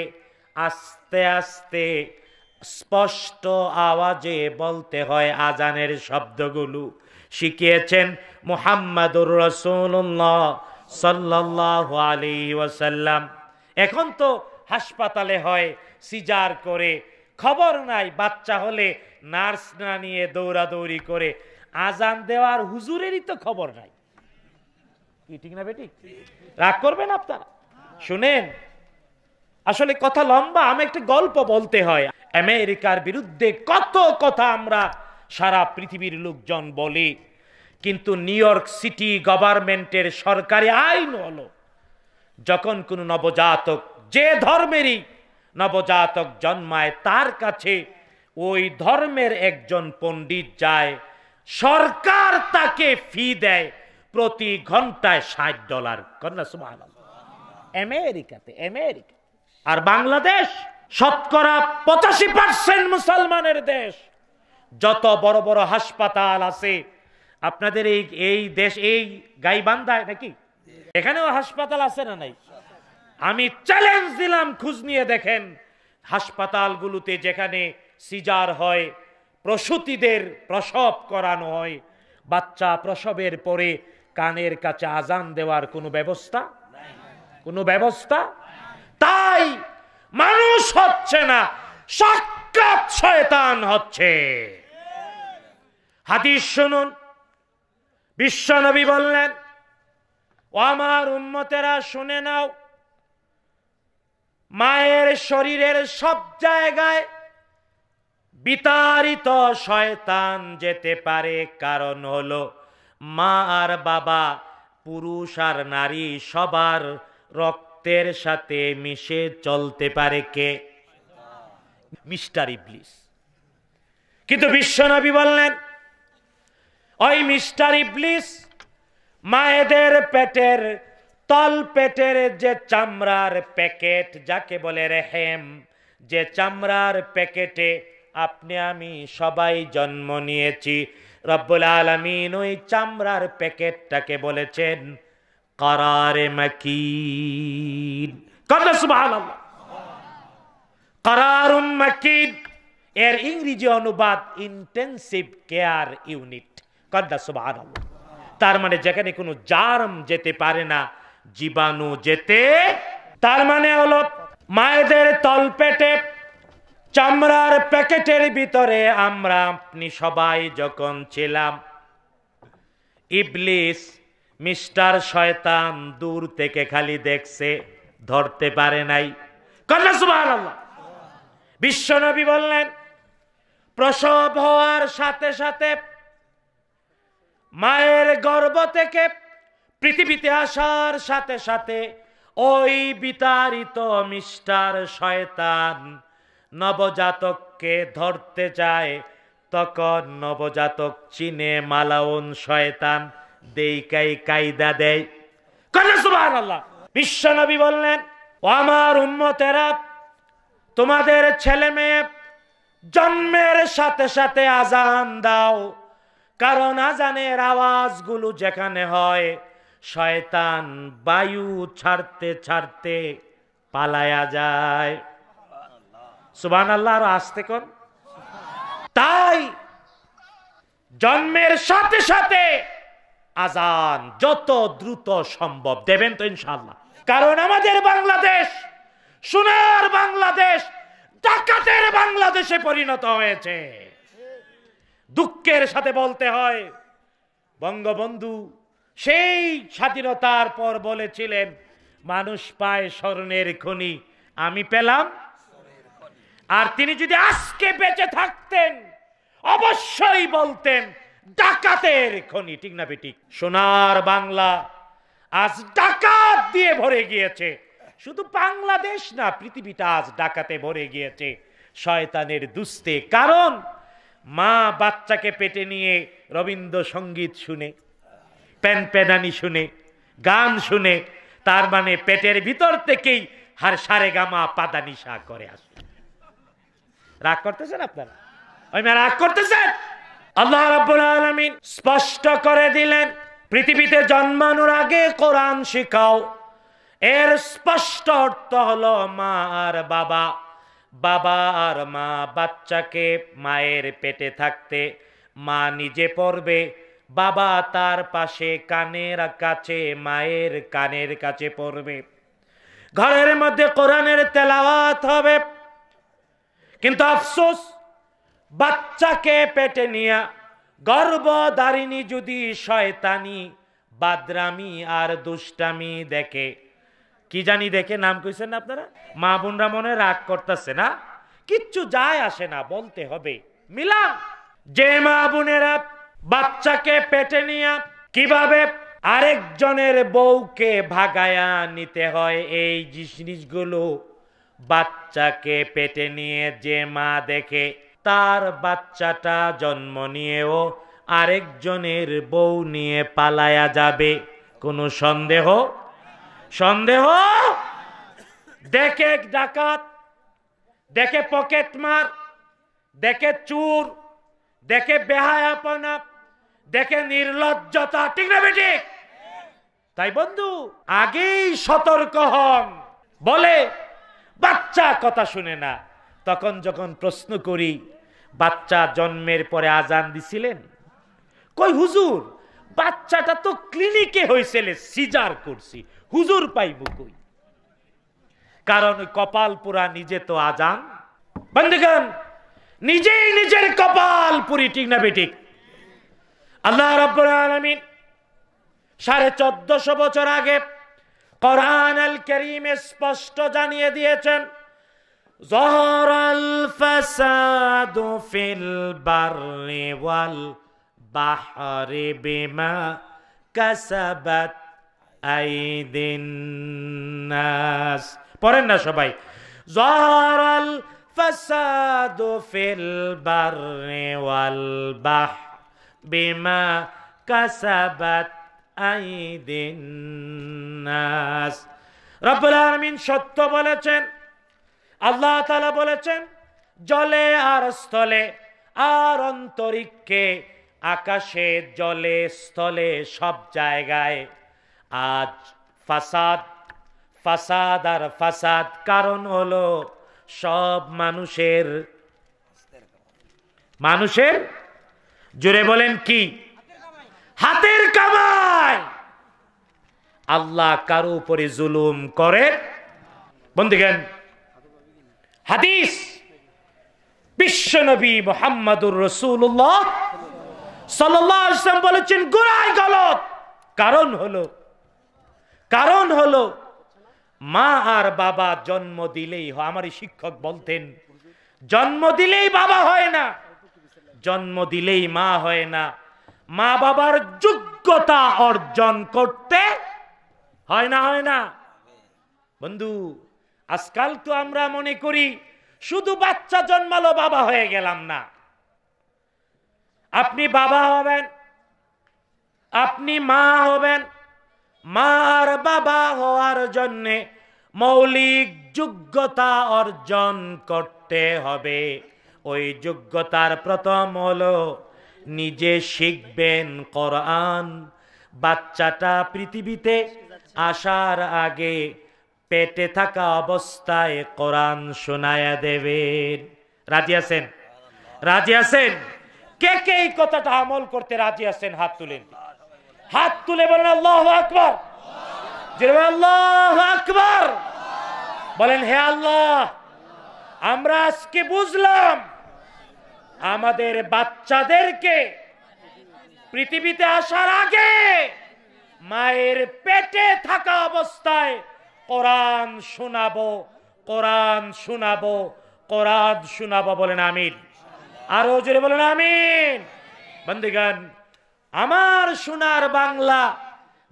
আস্তে আস্তে স্পষ্ট আওয়াজে বলতে হয় আজানের শব্দগুলো শিখিয়েছেন মোহাম্মদুর রসুল্লাহ সাল্লাহ আলী ওয়াসাল্লাম এখন তো হাসপাতালে হয় সিজার করে খবর নাই বাচ্চা হলে নার্স না নিয়ে দৌড়াদৌড়ি করে আজান দেওয়ার হুজুরেরই তো খবর নাই কি ঠিক না বেটি রাগ করবেন আপনারা শুনেন আসলে কথা লম্বা আমি একটা গল্প বলতে হয় আমেরিকার বিরুদ্ধে কত কথা আমরা সারা পৃথিবীর লোকজন বলি কিন্তু নিউ ইয়র্ক সিটি গভর্নমেন্টের সরকারি আইন হলো যখন কোনো নবজাতক যে ধর্মেরই নবজাতক জন্মায় তার কাছে ওই ধর্মের একজন পণ্ডিত যায় সরকার তাকে ফি দেয় প্রতি ঘন্টায় ষাট ডলার কন্যা আমেরিকাতে আমেরিকা আর বাংলাদেশ শতকরা পঁচাশি পার্সেন্ট মুসলমানের দেশ যত বড় বড় হাসপাতাল আছে আপনাদের এই এই দেশ এই গাইবান্ধায় নাকি এখানেও হাসপাতাল আছে না নাই আমি চ্যালেঞ্জ দিলাম খুঁজ নিয়ে দেখেন হাসপাতালগুলোতে যেখানে সিজার হয় প্রসূতিদের প্রসব করানো হয় বাচ্চা প্রসবের পরে কানের কাছে আজান দেওয়ার কোনো ব্যবস্থা কোনো ব্যবস্থা তাই মানুষ হচ্ছে না সাক্ষাৎ শয়তান হচ্ছে হাদিস শুনুন বিশ্বনবী বললেন ও আমার উন্মতেরা শুনে নাও মায়ের শরীরের সব জায়গায় বিতাড়িত শয়তান যেতে পারে কারণ হলো মা আর বাবা পুরুষ আর নারী সবার রক্তের সাথে মিশে চলতে পারে কে মিস্টার ইবলিস কিন্তু বিশ্বনবী বললেন ওই মিস্টার ইবলিস মায়েদের পেটের তল পেটের যে চামড়ার প্যাকেট যাকে বলে রেহেম যে চামড়ার প্যাকেটে আপনি আমি সবাই জন্ম নিয়েছি রব্বুল আলমিন ওই চামড়ার প্যাকেটটাকে বলেছেন করারে মাকিন মাকিন এর ইংরেজি অনুবাদ ইন্টেন্সিভ কেয়ার ইউনিট কদ্দা তার মানে যেখানে কোনো জার্ম যেতে পারে না জীবাণু যেতে তার মানে হলো মায়েদের তলপেটে চামড়ার প্যাকেটের ভিতরে আমরা আপনি সবাই যখন ছিলাম ইবলিস মিস্টার শয়তান দূর থেকে খালি দেখছে ধরতে পারে নাই বিশ্বনবী বললেন প্রসব হওয়ার সাথে সাথে মায়ের গর্ব থেকে পৃথিবীতে আসার সাথে সাথে ওই বিতাড়িত মিস্টার শয়তান নবজাতককে ধরতে চায় তখন নবজাতক চিনে মালাউন শয়তান কাই কায়দা দেয় বিশ্বনবী বললেন ও আমার উন্মতেরা তোমাদের ছেলে মেয়ে জন্মের সাথে সাথে আজান দাও কারণ আজানের আওয়াজগুলো যেখানে হয় শয়তান বায়ু ছাড়তে ছাড়তে পালায়া যায় সুবান আল্লাহ আরো আসতে কর তাই জন্মের সাথে সাথে আজান যত দ্রুত সম্ভব দেবেন তো ইনশাল্লাহ কারণ আমাদের বাংলাদেশ সোনার বাংলাদেশ ডাকাতের বাংলাদেশে পরিণত হয়েছে দুঃখের সাথে বলতে হয় বঙ্গবন্ধু সেই স্বাধীনতার পর বলেছিলেন মানুষ পায় স্বর্ণের খনি আমি পেলাম আর তিনি যদি আজকে বেঁচে থাকতেন অবশ্যই বলতেন ডাকাতের খনি ঠিক না বেটি সোনার বাংলা আজ ডাকাত দিয়ে ভরে গিয়েছে শুধু বাংলাদেশ না পৃথিবীটা আজ ডাকাতে ভরে গিয়েছে শয়তানের দুস্তে কারণ মা বাচ্চাকে পেটে নিয়ে রবীন্দ্রসঙ্গীত শুনে প্যান প্যানানি শুনে গান শুনে তার মানে পেটের ভিতর থেকেই হার সারে গামা পাদানিশা করে আসে রাগ করতেছেন আপনারা ওই মেয়ে রাগ করতেছেন আল্লাহ রাব্বুল আলামিন স্পষ্ট করে দিলেন পৃথিবীতে জন্মানোর আগে কোরআন শিখাও এর স্পষ্ট অর্থ হলো মা আর বাবা বাবা আর মা বাচ্চাকে মায়ের পেটে থাকতে মা নিজে পড়বে বাবা তার পাশে কানের কাছে মায়ের কানের কাছে পড়বে ঘরের মধ্যে কোরআনের তেলাওয়াত হবে কিন্তু আফসোস বাচ্চাকে পেটে নিয়ে গর্ভদারিণী যদি শয়তানি বাদরামি আর দুষ্টামি দেখে কি জানি দেখে নাম কইছেন না আপনারা মা বোনরা মনে রাগ করতেছে না কিচ্ছু যায় আসে না বলতে হবে মিলাম যে মা বোনেরা বাচ্চাকে পেটে নিয়া কিভাবে আরেকজনের বউকে ভাগায়া নিতে হয় এই জিনিসগুলো বাচ্চাকে পেটে নিয়ে যে মা দেখে তার বাচ্চাটা জন্ম নিয়েও আরেকজনের বউ নিয়ে পালায়া যাবে কোনো সন্দেহ সন্দেহ দেখে ডাকাত দেখে পকেট মার দেখে চুর দেখে বেহায়াপনা দেখে নির্লজ্জতা ঠিক না বেঠিক তাই বন্ধু আগেই সতর্ক হন বলে বাচ্চা কথা শুনে না তখন যখন প্রশ্ন করি বাচ্চা জন্মের পরে আজান দিছিলেন কই হুজুর বাচ্চাটা তো ক্লিনিকে হয়েছিল সিজার করছি হুজুর পাইব কই কারণ কপাল পুরা নিজে তো আজান বন্ধুগণ নিজেই নিজের কপাল পুরি ঠিক না বেঠিক আল্লাহ রব্বুল আলমিন সাড়ে চোদ্দশো বছর আগে কোরআন আল করিম স্পষ্ট জানিয়ে দিয়েছেন জহর আল ফাসাদ ফিল বাররি ওয়াল বাহরি বিমা কসবত আইদিন না সবাই জহর আল ফাসাদ ফিল বাররি বাহ বেমা কসবত সত্য বলেছেন আল্লাহ বলেছেন জলে আর স্থলে আর অন্তরিক্ষে আকাশে জলে স্থলে সব জায়গায় আজ ফাসাদ ফাসাদ আর ফাসাদ কারণ হলো সব মানুষের মানুষের জুড়ে বলেন কি হাতের কামা আল্লাহ কারো উপরে জুলুম করে বন্ধুগণ হাদিস বিশ্বনবী মোহাম্মদুর রসুল্লাহ সাল্লাম বলেছেন গুড়াই গলত কারণ হলো কারণ হলো মা আর বাবা জন্ম দিলেই হয় আমার শিক্ষক বলতেন জন্ম দিলেই বাবা হয় না জন্ম দিলেই মা হয় না মা বাবার যোগ্যতা অর্জন করতে হয় না হয় না বন্ধু আজকাল তো আমরা মনে করি শুধু বাচ্চা জন্মালো বাবা হয়ে গেলাম না আপনি বাবা হবেন আপনি মা হবেন মার বাবা হওয়ার জন্যে মৌলিক যোগ্যতা অর্জন করতে হবে ওই যোগ্যতার প্রথম হলো নিজে শিখবেন কোরআন বাচ্চাটা পৃথিবীতে আসার আগে পেটে থাকা অবস্থায় কোরআন শোনায়া দেবেন রাজি আছেন রাজি আছেন কে কে এই কথাটা আমল করতে রাজি আছেন হাত তুলেন হাত তুলে বলেন আল্লাহ আকবর আল্লাহ আকবর বলেন হে আল্লাহ আমরা আজকে বুঝলাম আমাদের বাচ্চাদেরকে পৃথিবীতে আসার আগে মায়ের পেটে থাকা অবস্থায় কোরআন শোনাবো কোরআন শোনাবো কোরআন শোনাবো বলেন আমিন আরো জোরে বলেন আমিন বন্দিগান আমার সোনার বাংলা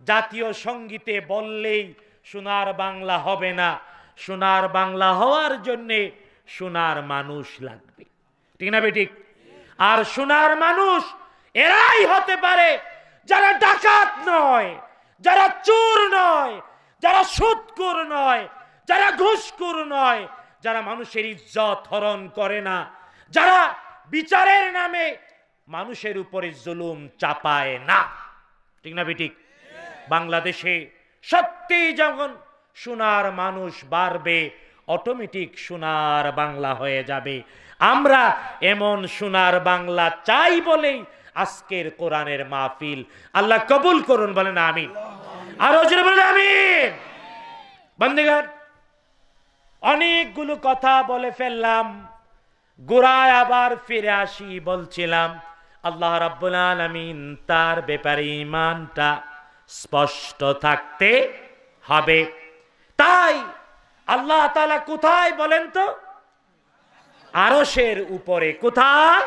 জাতীয় সঙ্গীতে বললেই সোনার বাংলা হবে না সোনার বাংলা হওয়ার জন্যে সোনার মানুষ লাগবে ঠিক না বেঠিক আর সোনার মানুষ এরাই হতে পারে যারা ডাকাত নয় যারা চোর নয় যারা সুৎকুর নয় যারা ঘুষকুর নয় যারা মানুষের ইজ্জত হরণ করে না যারা বিচারের নামে মানুষের উপরে জুলুম চাপায় না ঠিক না বেঠিক বাংলাদেশে সত্যি যখন সোনার মানুষ বাড়বে অটোমেটিক সোনার বাংলা হয়ে যাবে আমরা এমন সোনার বাংলা চাই বলেই আজকের কোরআনের মাহফিল আল্লাহ কবুল করুন বলেন আমিন আর বলেন আমিন বন্দিগার অনেকগুলো কথা বলে ফেললাম গোড়ায় আবার ফিরে আসি বলছিলাম আল্লাহ রাব্বুল আলামিন তার ব্যাপারে ইমানটা স্পষ্ট থাকতে হবে তাই আল্লাহ তাআলা কোথায় বলেন তো আরশের উপরে কোথায়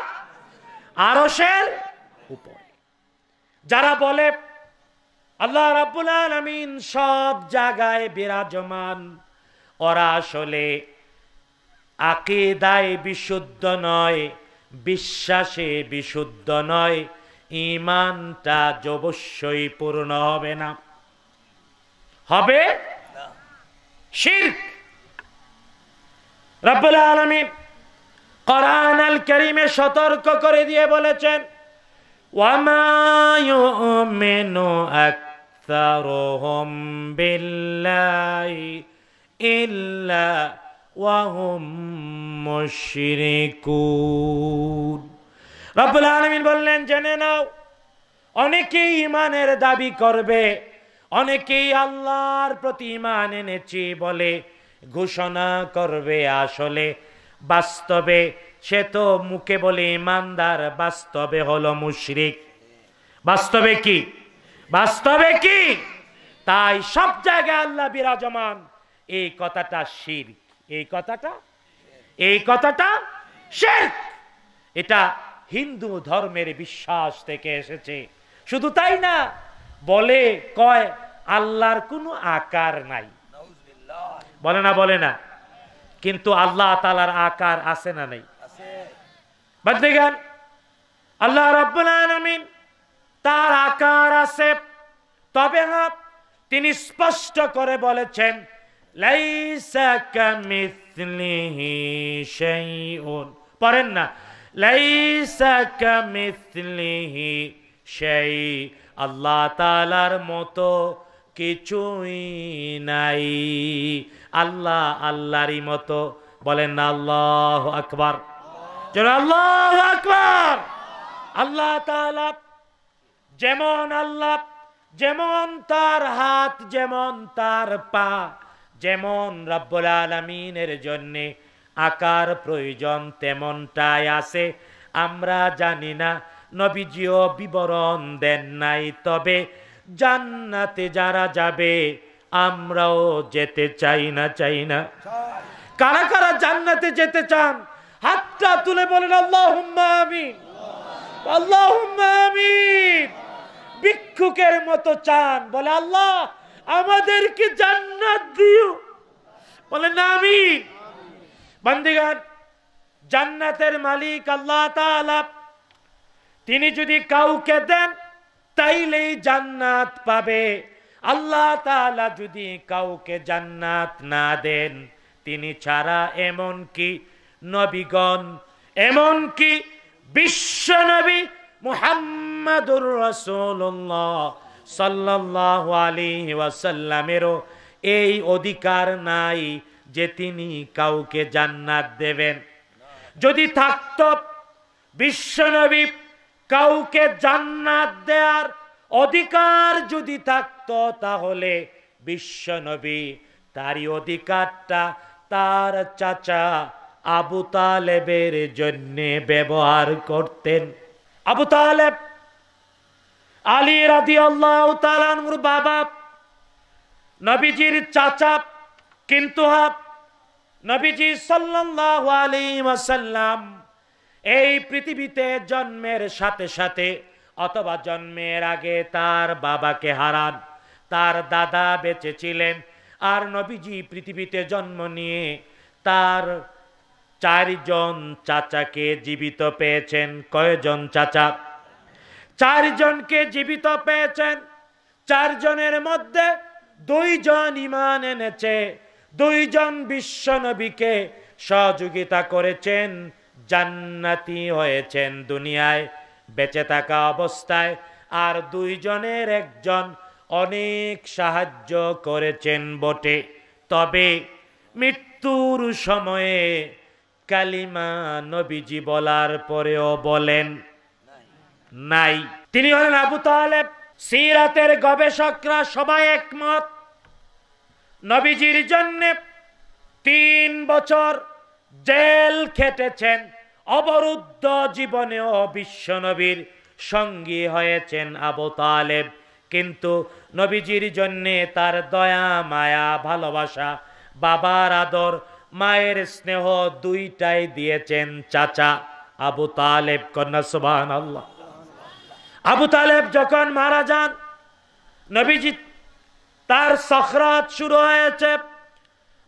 আরশের যারা বলে আল্লাহ রাবুল আলমিন সব জায়গায় বিরাজমান ওরা আসলে আকেদায় বিশুদ্ধ নয় বিশ্বাসে বিশুদ্ধ নয় ইমানটা অবশ্যই পূর্ণ হবে না হবে শির্ক রব্বুল আলমী করান আল করিমে সতর্ক করে দিয়ে বলেছেন বললেন জেনে নাও অনেকেই ইমানের দাবি করবে অনেকেই আল্লাহর প্রতি ইমান এনেছি বলে ঘোষণা করবে আসলে বাস্তবে সে তো মুখে বলে ইমানদার বাস্তবে হলো মুশরিক বাস্তবে কি বাস্তবে কি তাই সব জায়গায় আল্লাহ বিরাজমান এই কথাটা শির এই কথাটা এই কথাটা শেখ এটা হিন্দু ধর্মের বিশ্বাস থেকে এসেছে শুধু তাই না বলে কয় আল্লাহর কোনো আকার নাই বলে না বলে না কিন্তু আল্লাহ তালার আকার আছে না নেই বাদ দেখেন আল্লাহ রব্বুল আলমিন তার আকার আছে তবে হ্যাঁ তিনি স্পষ্ট করে বলেছেন পড়েন না সেই আল্লাহ তালার মতো কিছুই নাই আল্লাহ আল্লাহরই মতো বলেন আল্লাহ আকবার আল্লাহ আকবর আল্লাহ যেমন আল্লাহ যেমন তার হাত যেমন তার পা যেমন রব্বুল আলমিনের জন্যে আকার প্রয়োজন তেমনটাই আছে আমরা জানি না নবীজিও বিবরণ দেন নাই তবে জান্নাতে যারা যাবে আমরাও যেতে চাই না চাই না কারা কারা জান্নাতে যেতে চান হাতটা তুলে বলেন আল্লাহ আমিন আল্লাহ আমিন ভিক্ষুকের মতো চান বলে আল্লাহ আমাদেরকে জান্নাত দিও বলে না আমিন বান্দিগান জান্নাতের মালিক আল্লাহ তাআলা তিনি যদি কাউকে দেন তাইলেই জান্নাত পাবে আল্লাহ তাআলা যদি কাউকে জান্নাত না দেন তিনি ছাড়া এমন কি নবীগণ এমনকি বিশ্ব নবী মুহাম্মাদুর রাসূলুল্লাহ সাল্লাল্লাহু আলাইহি ওয়াসাল্লামেরও এই অধিকার নাই যে তিনি কাউকে জান্নাত দেবেন যদি থাকত বিশ্বনবী কাউকে জান্নাত দেওয়ার অধিকার যদি থাকত তাহলে বিশ্বনবী তারই অধিকারটা তার চাচা আবু তালেবের জন্যে ব্যবহার করতেন আবু তালেব আলী রাদি আল্লাহ বাবা নবীজির চাচা কিন্তু নবীজি সাল্লাহ আলিমাসাল্লাম এই পৃথিবীতে জন্মের সাথে সাথে অথবা জন্মের আগে তার বাবাকে হারান তার দাদা বেঁচে ছিলেন আর নবীজি পৃথিবীতে জন্ম নিয়ে তার চারজন চাচাকে জীবিত পেয়েছেন কয়জন চাচা চারজনকে জীবিত পেয়েছেন চারজনের মধ্যে দুইজন ইমান এনেছে দুইজন বিশ্ব নবীকে সহযোগিতা করেছেন জান্নাতি হয়েছেন দুনিয়ায় বেঁচে থাকা অবস্থায় আর দুইজনের একজন অনেক সাহায্য করেছেন বটে তবে মৃত্যুর সময়ে কালিমা নবীজি বলার পরেও বলেন নাই তিনি হলেন আবু তালেব সিরাতের গবেষকরা সবাই একমত নবীজির জন্য তিন বছর জেল খেটেছেন অবরুদ্ধ জীবনেও বিশ্বনবীর সঙ্গী হয়েছেন আবু তালেব কিন্তু নবীজির জন্যে তার দয়া মায়া ভালোবাসা বাবার আদর মায়ের স্নেহ দুইটাই দিয়েছেন চাচা আবু তালেব কন্যা সুবান আল্লাহ আবু তালেব যখন মারা যান নবীজি তার সখরাত শুরু হয়েছে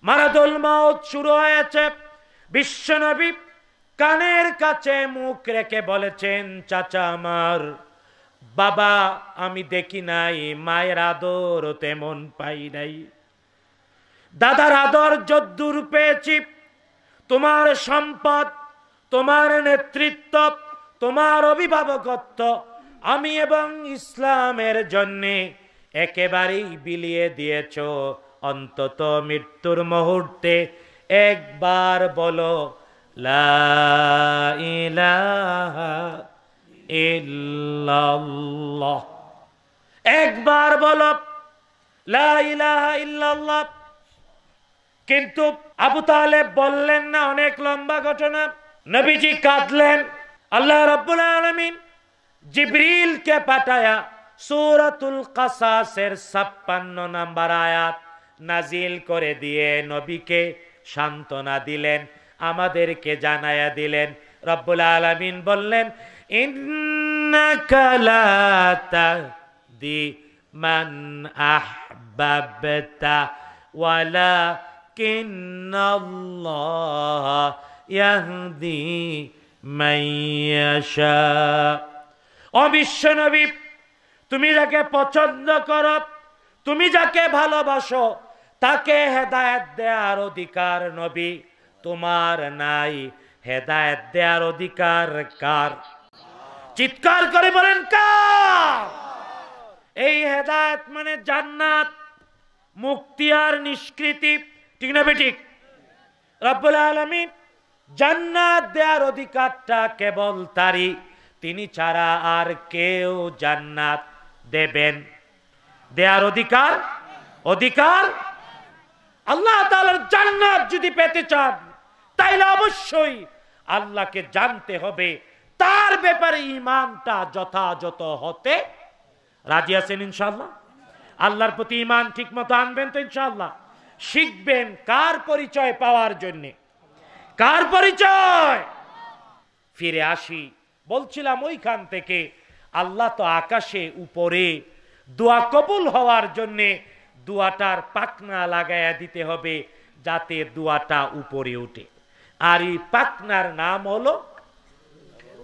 মারাদুল মাউত শুরু হয়েছে বিশ্বনবী কানের কাছে মুখ রেখে বলেছেন চাচা আমার বাবা আমি দেখি নাই মায়ের আদর তেমন পাই নাই দাদার আদর যদ্দূর পেয়েছি তোমার সম্পদ তোমার নেতৃত্ব তোমার অভিভাবকত্ব আমি এবং ইসলামের জন্যে একেবারেই বিলিয়ে দিয়েছ অন্তত মৃত্যুর মুহূর্তে একবার বলো একবার বলো লাহ কিন্তু আবু তাহলে বললেন না অনেক লম্বা ঘটনা নবীজি কাঁদলেন আল্লাহ রব্বুল আলমিন কে পাঠায়া সুরাতুল কাসাসের ছাপ্পান্ন নাম্বার আয়াত নাজিল করে দিয়ে নবীকে সান্ত্বনা দিলেন আমাদেরকে জানায়া দিলেন রব্বুল আলমিন বললেন দি মান আহবাবতা ওয়ালা ولكن অবিশ্ব নবী তুমি যাকে পছন্দ কর তুমি যাকে ভালোবাসো তাকে হেদায়ত দেয়ার অধিকার নবী তোমার নাই হেদায়ত দেয়ার অধিকার কার চিৎকার করে বলেন কার এই হেদায়ত মানে জান্নাত মুক্তি আর নিষ্কৃতি ঠিক না বেঠিক রব্বুল আলমিন জান্নাত দেয়ার অধিকারটা কেবল তারই তিনি ছাড়া আর কেউ জান্নাত দেবেন দেয়ার অধিকার অধিকার আল্লাহ তালার জান্নাত যদি পেতে চান তাইলে অবশ্যই আল্লাহকে জানতে হবে তার ব্যাপারে ইমানটা যথাযথ হতে রাজি আছেন ইনশাল্লাহ আল্লাহর প্রতি ইমান ঠিক মতো আনবেন তো ইনশাল্লাহ শিখবেন কার পরিচয় পাওয়ার জন্যে কার পরিচয় ফিরে আসি বলছিলাম ওইখান থেকে আল্লাহ তো আকাশে উপরে দোয়া কবুল হওয়ার জন্যে দোয়াটার পাকনা লাগাইয়া দিতে হবে যাতে দোয়াটা উপরে উঠে আর এই পাকনার নাম হলো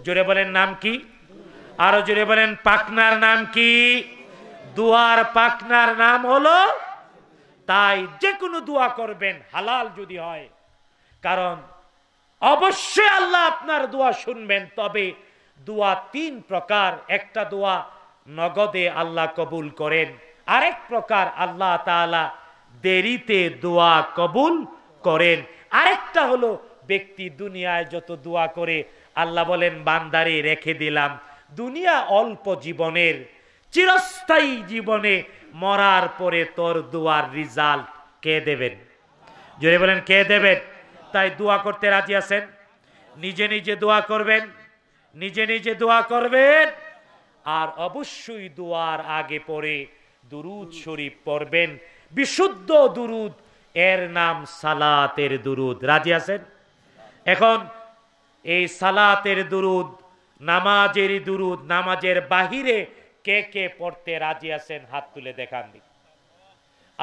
জোরে বলেন নাম কি আরো জোরে বলেন পাকনার নাম কি দুয়ার পাকনার নাম হলো তাই যে কোনো দোয়া করবেন হালাল যদি হয় কারণ অবশ্যই আল্লাহ আপনার দোয়া শুনবেন তবে দোয়া তিন প্রকার একটা দোয়া নগদে আল্লাহ কবুল করেন আরেক প্রকার আল্লাহ তালা দেরিতে দোয়া কবুল করেন আরেকটা হলো ব্যক্তি দুনিয়ায় যত দোয়া করে আল্লাহ বলেন বান্দারে রেখে দিলাম দুনিয়া অল্প জীবনের চিরস্থায়ী জীবনে মরার পরে তোর দুয়ার রিজাল্ট কে দেবেন জোরে বলেন কে দেবেন তাই দোয়া করতে রাজি আছেন নিজে নিজে দোয়া করবেন নিজে নিজে দোয়া করবেন আর অবশ্যই দোয়ার আগে পরে দুরুদ শরীফ পড়বেন বিশুদ্ধ দুরুদ এর নাম সালাতের দুরুদ রাজি আছেন এখন এই সালাতের দুরুদ নামাজের দুরুদ নামাজের বাহিরে কে কে পড়তে রাজি আছেন হাত তুলে দেখান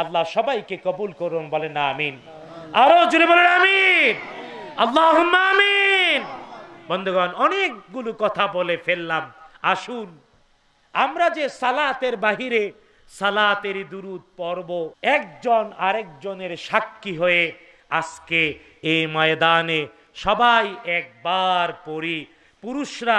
আল্লাহ সবাইকে কবুল করুন বলেন না আমিন আরো জুড়ে বলেন আমিন আল্লাহ আমিন বন্ধুগণ অনেকগুলো কথা বলে ফেললাম আসুন আমরা যে সালাতের বাহিরে সালাতের দুরুদ পর্ব একজন আরেকজনের সাক্ষী হয়ে আজকে এই ময়দানে সবাই একবার পড়ি পুরুষরা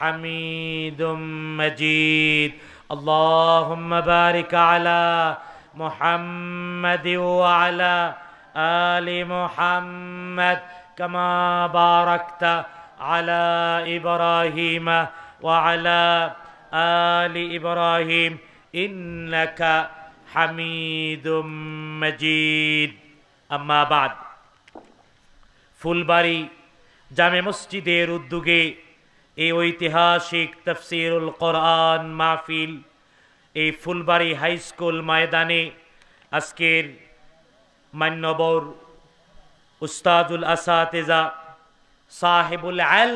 حميد مجيد اللهم بارك على محمد وعلى ال محمد كما باركت على ابراهيم وعلى ال ابراهيم انك حميد مجيد اما بعد ফুলবাড়ি জামে মসজিদের উদ্যোগে এই ঐতিহাসিক তফসিরুল কোরআন মাহফিল এই ফুলবাড়ি হাই স্কুল ময়দানে আজকের মান্যবর উস্তাদুল আসাতেজা সাহেবুল আল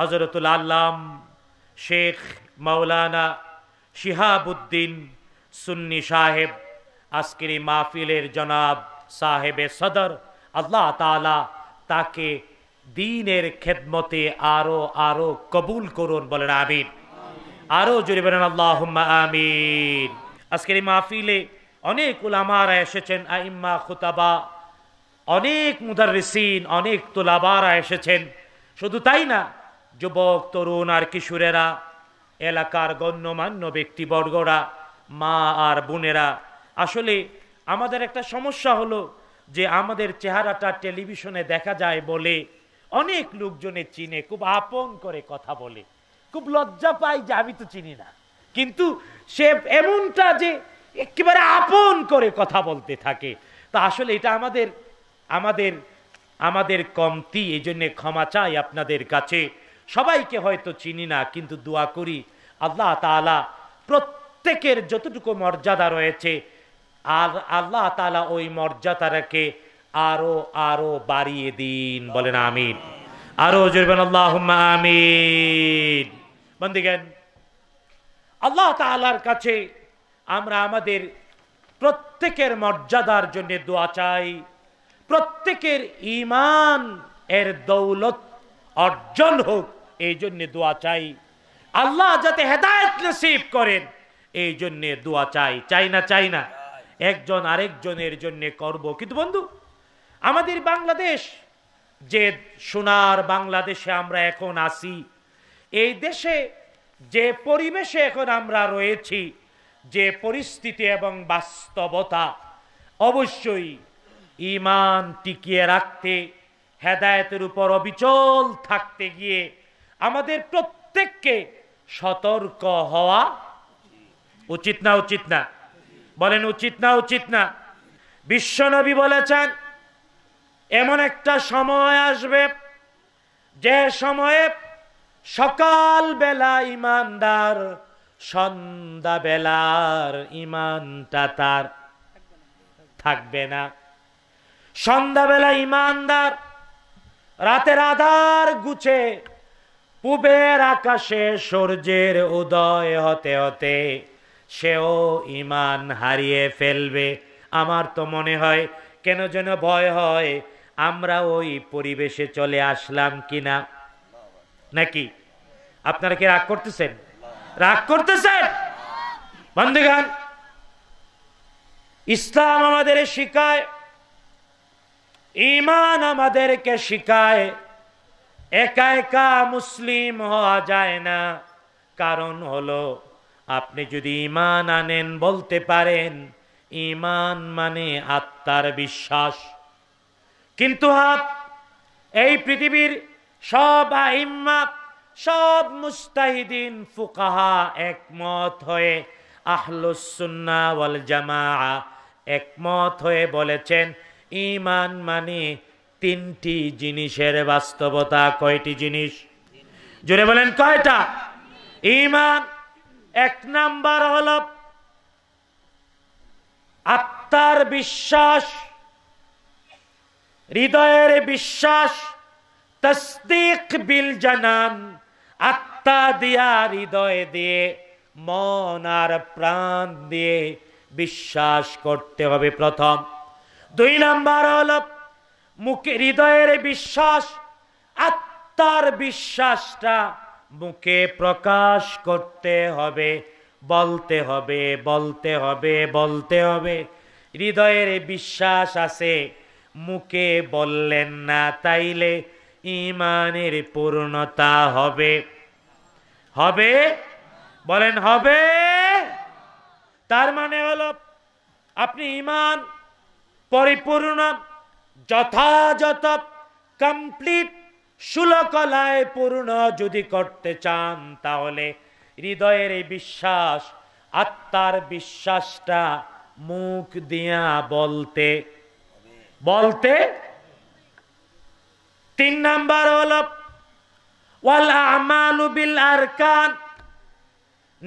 হজরতুল আল্লাম শেখ মাওলানা শিহাবুদ্দিন সুন্নি সাহেব আজকের এই মাহফিলের জনাব সাহেবে সদর আল্লাহ তালা তাকে দিনের খেদমতে আরো আরো কবুল করুন বলেন আমিন আরো জুড়ে বলেন আল্লাহ আমিন আজকের এই মাহফিলে অনেক উলামারা এসেছেন আইম্মা খুতাবা অনেক মুদারসিন অনেক তোলাবারা এসেছেন শুধু তাই না যুবক তরুণ আর কিশোরেরা এলাকার গণ্যমান্য ব্যক্তিবর্গরা মা আর বোনেরা আসলে আমাদের একটা সমস্যা হলো যে আমাদের চেহারাটা টেলিভিশনে দেখা যায় বলে অনেক লোকজনে চিনে খুব আপন করে কথা বলে খুব লজ্জা পাই যে আমি তো চিনি না কিন্তু সে এমনটা যে একেবারে আপন করে কথা বলতে থাকে তা আসলে এটা আমাদের আমাদের আমাদের কমতি এই জন্যে ক্ষমা চাই আপনাদের কাছে সবাইকে হয়তো চিনি না কিন্তু দোয়া করি আল্লাহ তালা প্রত্যেকের যতটুকু মর্যাদা রয়েছে আর আল্লাহ তালা ওই মর্যাদাটাকে আরো আরো বাড়িয়ে দিন বলেন আমিন আরো জুরবেন আল্লাহ আমিন বন্দিগেন আল্লাহ তালার কাছে আমরা আমাদের প্রত্যেকের মর্যাদার জন্য দোয়া চাই প্রত্যেকের ইমান এর দৌলত অর্জন হোক এই জন্যে দোয়া চাই আল্লাহ যাতে হেদায়ত নসিব করেন এই জন্যে দোয়া চাই চাই না চাই না একজন আরেকজনের জন্যে করব কিন্তু বন্ধু আমাদের বাংলাদেশ যে সোনার বাংলাদেশে আমরা এখন আছি এই দেশে যে পরিবেশে এখন আমরা রয়েছি যে পরিস্থিতি এবং বাস্তবতা অবশ্যই ইমান টিকিয়ে রাখতে হেদায়তের উপর অবিচল থাকতে গিয়ে আমাদের প্রত্যেককে সতর্ক হওয়া উচিত না উচিত না বলেন উচিত না উচিত না বিশ্বনবী বলেছেন এমন একটা সময় আসবে যে সময়ে সকাল বেলা ইমানদার সন্ধ্যা বেলার ইমানটা তার থাকবে না সন্ধ্যা বেলা ইমানদার রাতের আধার গুছে পুবের আকাশে সূর্যের উদয় হতে হতে সেও ইমান হারিয়ে ফেলবে আমার তো মনে হয় কেন যেন ভয় হয় আমরা ওই পরিবেশে চলে আসলাম কিনা নাকি আপনারা কি রাগ করতেছেন রাগ করতেছেন বন্ধুগান ইসলাম আমাদের শিখায় ইমান আমাদেরকে শিখায় একা একা মুসলিম হওয়া যায় না কারণ হলো আপনি যদি ইমান আনেন বলতে পারেন ইমান মানে আত্মার বিশ্বাস কিন্তু হাত এই পৃথিবীর সব আহিম্মা সব মুস্তাহিদিন ফুকাহা একমত হয়ে আহলুসুন্না ওয়াল জামা একমত হয়ে বলেছেন ইমান মানে তিনটি জিনিসের বাস্তবতা কয়টি জিনিস জুড়ে বলেন কয়টা ইমান এক নাম্বার হল আত্মার বিশ্বাস হৃদয়ের বিশ্বাস তসদিক বিল জানান আত্মা দিয়া হৃদয় দিয়ে মন আর প্রাণ দিয়ে বিশ্বাস করতে হবে প্রথম দুই নাম্বার হল মুখে হৃদয়ের বিশ্বাস আত্মার বিশ্বাসটা মুখে প্রকাশ করতে হবে বলতে হবে বলতে হবে বলতে হবে হৃদয়ের বিশ্বাস আছে মুখে বললেন না তাইলে ইমানের পূর্ণতা হবে হবে বলেন হবে তার মানে হলো আপনি ইমান পরিপূর্ণ যথাযথ কমপ্লিট সুলকলায় পূর্ণ যদি করতে চান তাহলে হৃদয়ের এই বিশ্বাস আত্মার বিশ্বাসটা মুখ দিয়া বলতে বলতে তিন নাম্বার হলো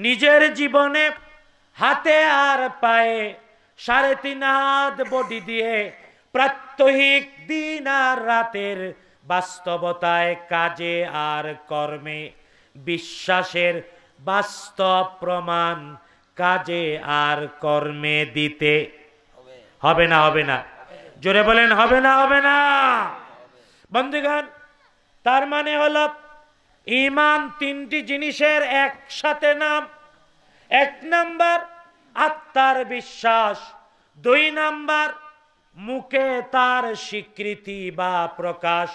নিজের জীবনে হাতে আর পায়ে সাড়ে তিন হাত বডি দিয়ে প্রাত্যহিক দিন আর রাতের বাস্তবতায় কাজে আর কর্মে বিশ্বাসের বাস্তব প্রমাণ কাজে আর কর্মে দিতে হবে না হবে না জোরে বলেন হবে না হবে না বন্ধুগণ তার মানে হল ইমান তিনটি জিনিসের একসাথে নাম এক নাম্বার আত্মার বিশ্বাস দুই নাম্বার মুখে তার স্বীকৃতি বা প্রকাশ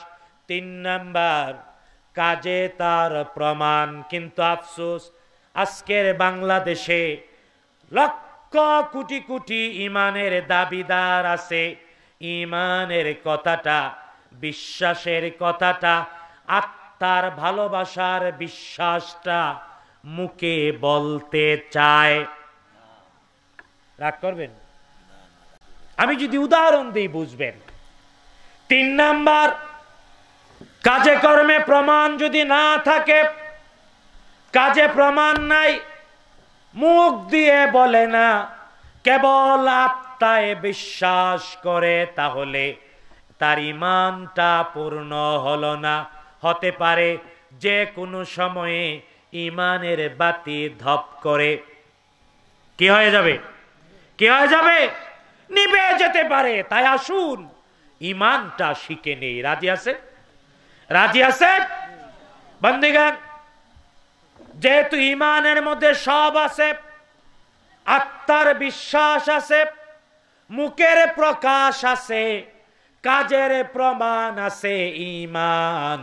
তিন নাম্বার কাজে তার প্রমাণ কিন্তু আফসোস আজকের বাংলাদেশে লক্ষ কোটি কোটি ইমানের দাবিদার আছে ইমানের কথাটা বিশ্বাসের কথাটা আত্মার ভালোবাসার বিশ্বাসটা মুখে বলতে চায় রাগ করবেন আমি যদি উদাহরণ দিই বুঝবেন তিন নাম্বার কাজে কর্মে প্রমাণ যদি না থাকে কাজে প্রমাণ নাই মুখ দিয়ে বলে না কেবল আত্মা আত্মায় বিশ্বাস করে তাহলে তার ইমানটা পূর্ণ হল না হতে পারে যে কোনো সময়ে ইমানের বাতি ধপ করে কি হয়ে যাবে কি হয়ে যাবে নিবে যেতে পারে তাই আসুন ইমানটা শিখে নেই রাজি আছে রাজি আছে বন্দিগান যেহেতু ইমানের মধ্যে সব আছে আত্মার বিশ্বাস আছে মুখের প্রকাশ আছে কাজের প্রমাণ আছে ইমান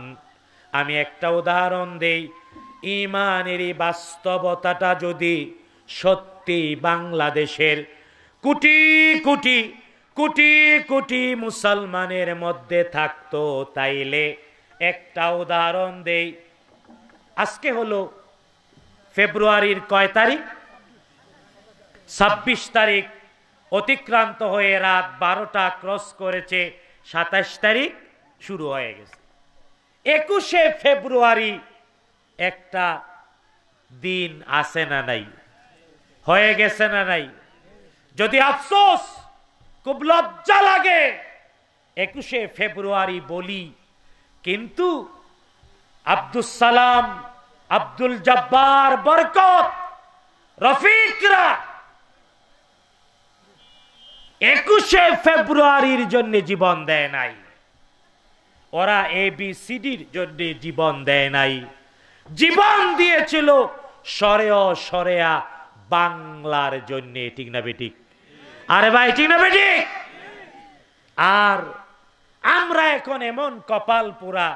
আমি একটা উদাহরণ দেই ইমানেরই বাস্তবতাটা যদি সত্যি বাংলাদেশের কোটি কোটি কোটি কোটি মুসলমানের মধ্যে থাকতো তাইলে একটা উদাহরণ দেই আজকে হলো ফেব্রুয়ারির কয় তারিখ ছাব্বিশ তারিখ অতিক্রান্ত হয়ে রাত বারোটা ক্রস করেছে সাতাশ তারিখ শুরু হয়ে গেছে একুশে ফেব্রুয়ারি একটা দিন আসে না নাই হয়ে গেছে না নাই যদি আফসোস খুব লজ্জা লাগে একুশে ফেব্রুয়ারি বলি কিন্তু আব্দুল সালাম আব্দুল জব্বার বরকত রফিকরা একুশে ফেব্রুয়ারির জন্য জীবন দেয় নাই ওরা এ বি সিডির জন্য জীবন দেয় নাই জীবন দিয়েছিল সরেয় সরেয়া বাংলার জন্য ঠিক না বেঠিক আরে ভাই ঠিক না বেঠিক আর আমরা এখন এমন কপাল পোড়া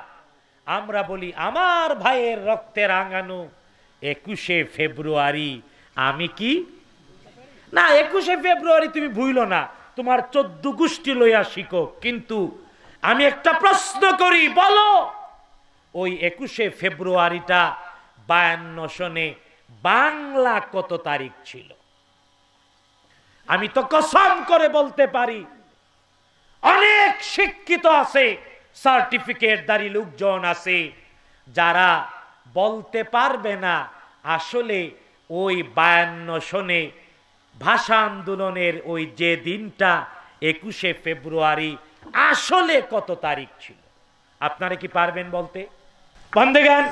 আমরা বলি আমার ভাইয়ের রক্তে রাঙানো একুশে ফেব্রুয়ারি আমি কি না একুশে ফেব্রুয়ারি তুমি ভুইল না তোমার চোদ্দ গোষ্ঠী লইয়া শিখো কিন্তু আমি একটা প্রশ্ন করি বলো ওই একুশে ফেব্রুয়ারিটা বায়ান্ন সনে বাংলা কত তারিখ ছিল আমি তো কসম করে বলতে পারি অনেক শিক্ষিত আছে সার্টিফিকেট দারি লোকজন আছে যারা বলতে পারবে না আসলে ওই বায়ান্ন সনে ভাষা আন্দোলনের ওই যে দিনটা একুশে ফেব্রুয়ারি আসলে কত তারিখ ছিল আপনারা কি পারবেন বলতে বন্দেগান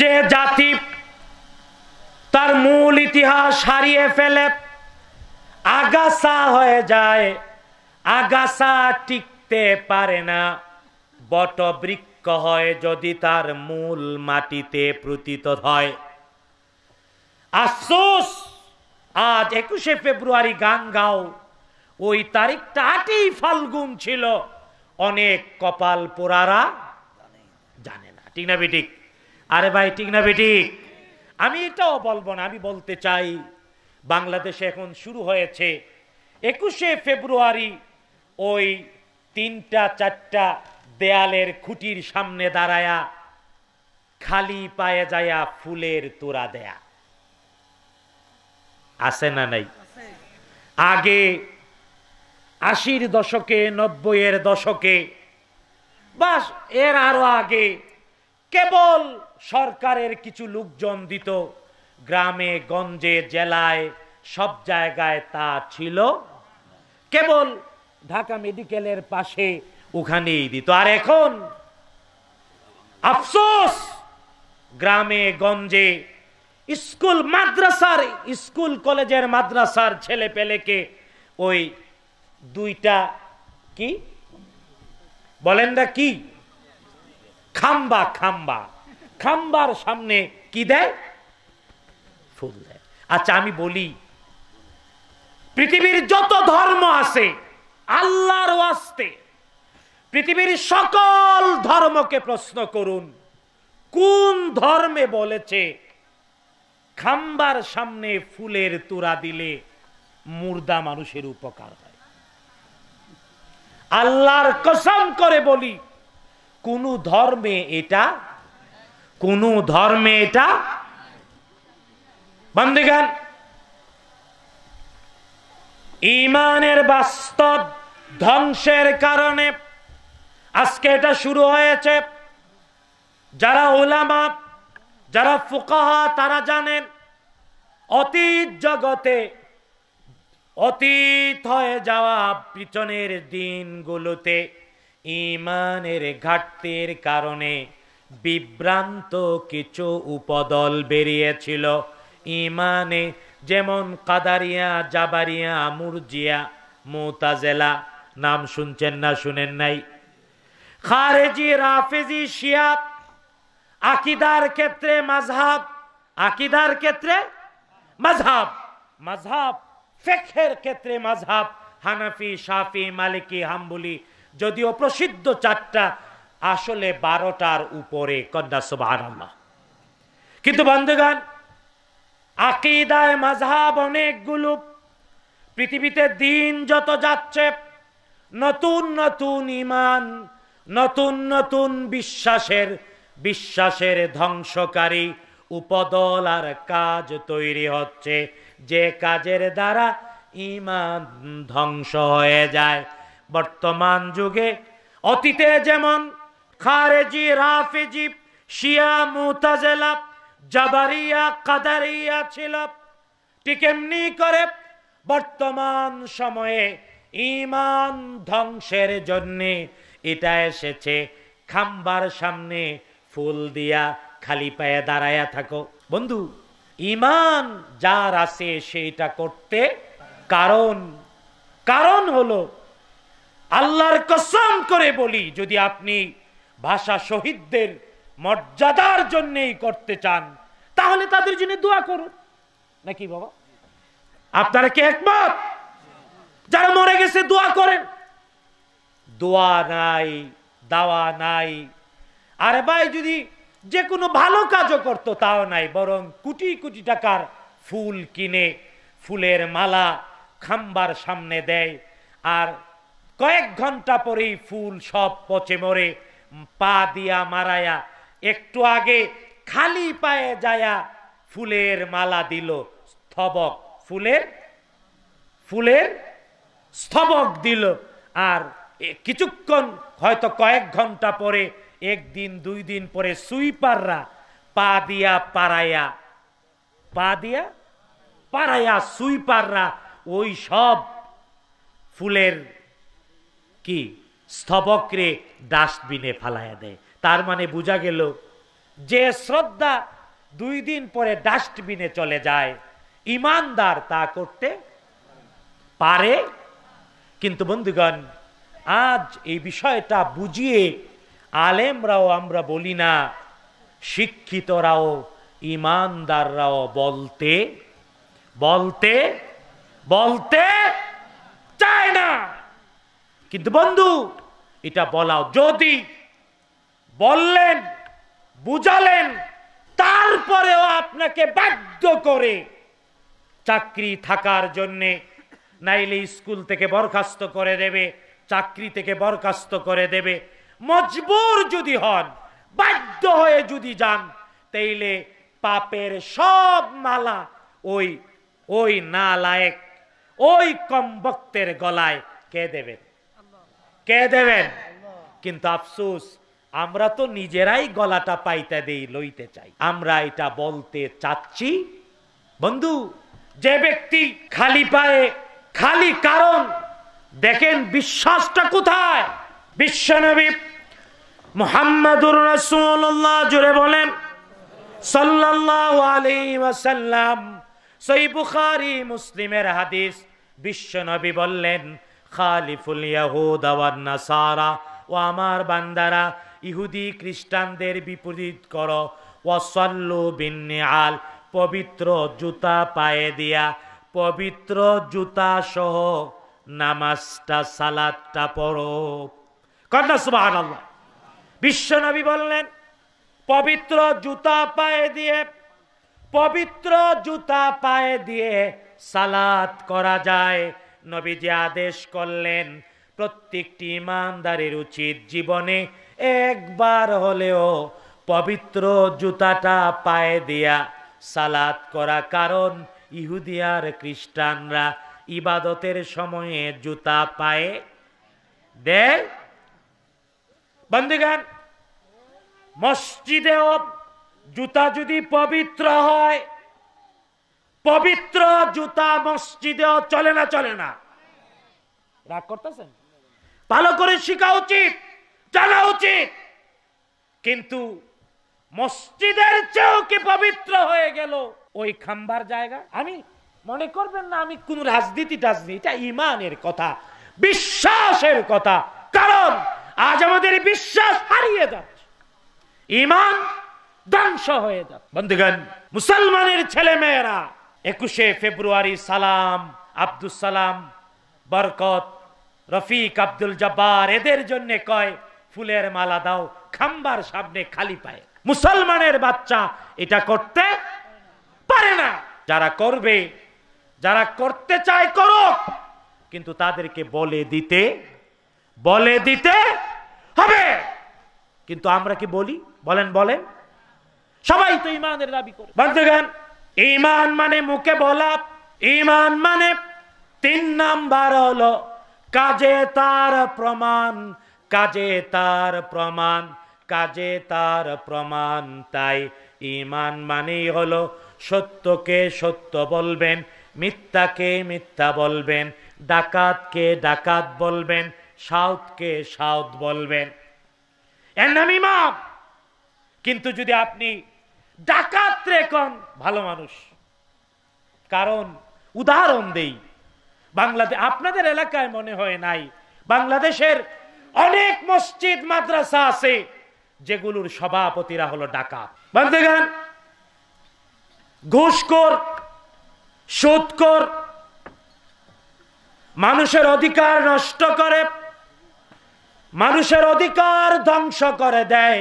যে জাতি তার মূল ইতিহাস হারিয়ে ফেলে আগাছা হয়ে যায় আগাছা টিকতে পারে না বট বৃক্ষ হয় যদি তার মূল মাটিতে প্রতীত হয় আফসোস আজ একুশে ফেব্রুয়ারি গান গাও ওই তারিখটা আটই ফাল্গুন ছিল অনেক কপাল পোড়ারা জানে না ঠিক না বেটিক আরে ভাই ঠিক না বেটিক আমি এটাও বলবো না আমি বলতে চাই বাংলাদেশে এখন শুরু হয়েছে একুশে ফেব্রুয়ারি ওই তিনটা চারটা দেয়ালের খুঁটির সামনে দাঁড়ায়া খালি পায়ে যায়া ফুলের তোরা দেয়া আছে না নাই আগে আশির দশকে নব্বইয়ের দশকে বাস এর আরো আগে কেবল সরকারের কিছু লোকজন দিত গ্রামে গঞ্জে জেলায় সব জায়গায় তা ছিল কেবল ঢাকা মেডিকেলের পাশে ওখানেই দিত আর এখন আফসোস গ্রামে গঞ্জে স্কুল মাদ্রাসার স্কুল কলেজের মাদ্রাসার ছেলে পেলেকে ওই দুইটা কি বলেন না কি খাম্বা খাম্বা খাম্বার সামনে কি দেয় ফুল দেয় আচ্ছা আমি বলি পৃথিবীর যত ধর্ম আছে আল্লাহর ওয়াস্তে পৃথিবীর সকল ধর্মকে প্রশ্ন করুন কোন ধর্মে বলেছে খাম্বার সামনে ফুলের তোরা দিলে মুর্দা মানুষের উপকার হয় আল্লাহর কসম করে বলি কোন ধর্মে এটা কোন ধর্মে এটা বন্দিগান ইমানের বাস্তব ধ্বংসের কারণে আজকে এটা শুরু হয়েছে যারা ওলামা যারা ফুকাহা তারা জানেন অতীত জগতে অতীত হয়ে যাওয়া পিছনের দিনগুলোতে ইমানের ঘাটতির কারণে বিভ্রান্ত কিছু উপদল বেরিয়েছিল ইমানে যেমন কাদারিয়া জাবারিয়া মুরজিয়া মোতাজেলা নাম শুনছেন না শুনেন নাই খারেজি রাফেজি শিয়াত আকিদার ক্ষেত্রে মাঝহাব আকিদার ক্ষেত্রে মাঝহাব মাঝহাব ফেকের ক্ষেত্রে মাঝহাব হানাফি সাফি মালিকি হাম্বুলি যদিও প্রসিদ্ধ চারটা আসলে বারোটার উপরে কন্যা সুবাহ কিন্তু বন্ধুগান আকিদায় মাঝহাব অনেকগুলো পৃথিবীতে দিন যত যাচ্ছে নতুন নতুন ইমান নতুন নতুন বিশ্বাসের বিশ্বাসের ধ্বংসকারী উপদল আর কাজ তৈরি হচ্ছে যে কাজের দ্বারা ইমান ধ্বংস হয়ে যায় বর্তমান যুগে অতীতে যেমন খারেজি রাফেজি শিয়া মুতাজেলা জাবারিয়া কাদারিয়া ছিল ঠিক এমনি করে বর্তমান সময়ে ইমান ধ্বংসের জন্যে এটা এসেছে খাম্বার সামনে ফুল দিয়া খালি পায়ে দাঁড়ায় থাকো বন্ধু ইমান যার আছে সেইটা করতে কারণ কারণ হলো আল্লাহর কসম করে বলি যদি আপনি ভাষা শহীদদের মর্যাদার জন্যেই করতে চান তাহলে তাদের জন্য দোয়া করুন নাকি বাবা আপনারা কি একমত যারা মরে গেছে দোয়া করেন দোয়া নাই দাওয়া নাই আরে ভাই যদি যে কোনো ভালো কাজও করত তাও নাই বরং কোটি কোটি টাকার ফুল কিনে ফুলের মালা খাম্বার সামনে দেয় আর কয়েক ঘন্টা পরেই ফুল সব পচে মরে পা দিয়া মারায়া একটু আগে খালি পায়ে যায়া ফুলের মালা দিল স্থবক ফুলের ফুলের স্থবক দিল আর কিছুক্ষণ হয়তো কয়েক ঘন্টা পরে একদিন দুই দিন পরে সুইপাররা পা দিয়া পারায়া পা দিয়া পারায়া সুইপাররা ওই সব ফুলের কি স্তবকরে ডাস্টবিনে ফালাইয়া দেয় তার মানে বোঝা গেল যে শ্রদ্ধা দুই দিন পরে ডাস্টবিনে চলে যায় ইমানদার তা করতে পারে কিন্তু বন্ধুগণ আজ এই বিষয়টা বুঝিয়ে আলেমরাও আমরা বলি না শিক্ষিতরাও ইমানদাররাও বলতে বলতে বলতে চায় না কিন্তু বন্ধু এটা বলাও যদি বললেন বুঝালেন তারপরেও আপনাকে বাধ্য করে চাকরি থাকার জন্যে নাইলে স্কুল থেকে বরখাস্ত করে দেবে চাকরি থেকে বরখাস্ত করে দেবে মজবুর যদি হন বাধ্য হয়ে যদি যান তাইলে পাপের সব মালা ওই ওই নালায়েক ওই কমবক্তের গলায় কে দেবেন কে দেবেন কিন্তু আফসুস আমরা তো নিজেরাই গলাটা পাইতে দেই লইতে চাই আমরা এটা বলতে চাচ্ছি বন্ধু যে ব্যক্তি খালি পায়ে খালি কারণ দেখেন বিশ্বাসটা কোথায় বিশ্বনবী মোহাম্মদুর রসুল্লাহ জুড়ে বলেন সাল্লাহ ওয়াসাল্লাম সই বুখারি মুসলিমের হাদিস বিশ্বনবী বললেন খালিফুল ইয়াহুদ আওয়ার নাসারা ও আমার বান্দারা ইহুদি খ্রিস্টানদের বিপরীত করো ওয়াসাল্লু বিন্নিআল পবিত্র জুতা পায়ে দিয়া পবিত্র জুতা সহ নামাজটা সালাদটা পড়ো কন্যা সুবহানাল্লাহ বিশ্বনবী বললেন পবিত্র জুতা পায়ে দিয়ে পবিত্র জুতা পায়ে দিয়ে সালাত করা যায় নবী যে আদেশ করলেন প্রত্যেকটি ইমানদারের উচিত জীবনে একবার হলেও পবিত্র জুতাটা পায়ে দিয়া সালাত করা কারণ ইহুদি আর খ্রিস্টানরা ইবাদতের সময়ে জুতা পায়ে দেয় বন্ধুগান মসজিদেও জুতা যদি পবিত্র হয় পবিত্র জুতা মসজিদেও চলে না চলে না রাগ করতেছেন ভালো করে শিখা উচিত জানা উচিত কিন্তু মসজিদের চেয়েও কি পবিত্র হয়ে গেল ওই খাম্বার জায়গা আমি মনে করবেন না আমি কোন রাজনীতি টাজনীতি এটা ইমানের কথা বিশ্বাসের কথা কারণ আজ আমাদের বিশ্বাস হারিয়ে যাচ্ছে ইমান ধ্বংস হয়ে যাচ্ছে বন্ধুগণ মুসলমানের ছেলে মেয়েরা একুশে ফেব্রুয়ারি সালাম আব্দুল সালাম বরকত রফিক আব্দুল জব্বার এদের জন্য কয় ফুলের মালা দাও খাম্বার সামনে খালি পায় মুসলমানের বাচ্চা এটা করতে পারে না যারা করবে যারা করতে চায় করো কিন্তু তাদেরকে বলে দিতে বলে দিতে হবে কিন্তু আমরা কি বলি বলেন বলেন সবাই তো ইমানের দাবি করে বন্ধুগান ইমান মানে মুখে বলা ইমান মানে তিন নাম্বার হলো কাজে তার প্রমাণ কাজে তার প্রমাণ কাজে তার প্রমাণ তাই ইমান মানেই হলো সত্যকে সত্য বলবেন মিথ্যাকে মিথ্যা বলবেন ডাকাতকে ডাকাত বলবেন সাউথকে সাউথ বলবেন এর নাম ইমাম কিন্তু যদি আপনি ডাকাত রেখন ভালো মানুষ কারণ উদাহরণ দেই বাংলাদেশ আপনাদের এলাকায় মনে হয় নাই বাংলাদেশের অনেক মসজিদ মাদ্রাসা আছে যেগুলোর সভাপতিরা হলো ডাকাত বন্ধুগান ঘুষখোর সুৎকর মানুষের অধিকার নষ্ট করে মানুষের অধিকার ধ্বংস করে দেয়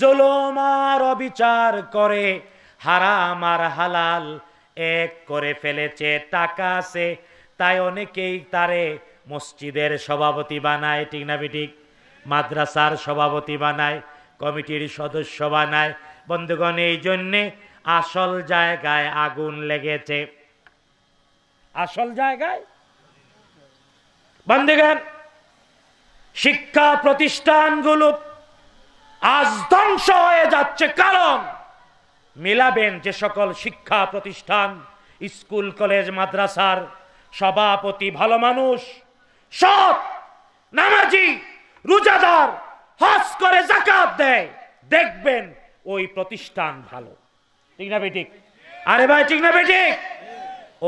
জুলুমার অবিচার করে হারাম আর হালাল এক করে ফেলেছে টাকা আছে তাই অনেকেই তারে মসজিদের সভাপতি বানায় ঠিক না ঠিক মাদ্রাসার সভাপতি বানায় কমিটির সদস্য বানায় বন্ধুগণ এই জন্যে আসল জায়গায় আগুন লেগেছে আসল জায়গায় বন্ধুগণ শিক্ষা প্রতিষ্ঠানগুলো আজ ধ্বংস হয়ে যাচ্ছে কারণ মিলাবেন যে সকল শিক্ষা প্রতিষ্ঠান স্কুল কলেজ মাদ্রাসার সভাপতি ভালো মানুষ সৎ নামাজি রোজাদার হজ করে জাকাত দেয় দেখবেন ওই প্রতিষ্ঠান ভালো ঠিক না বেটিক আরে ভাই ঠিক না বেটিক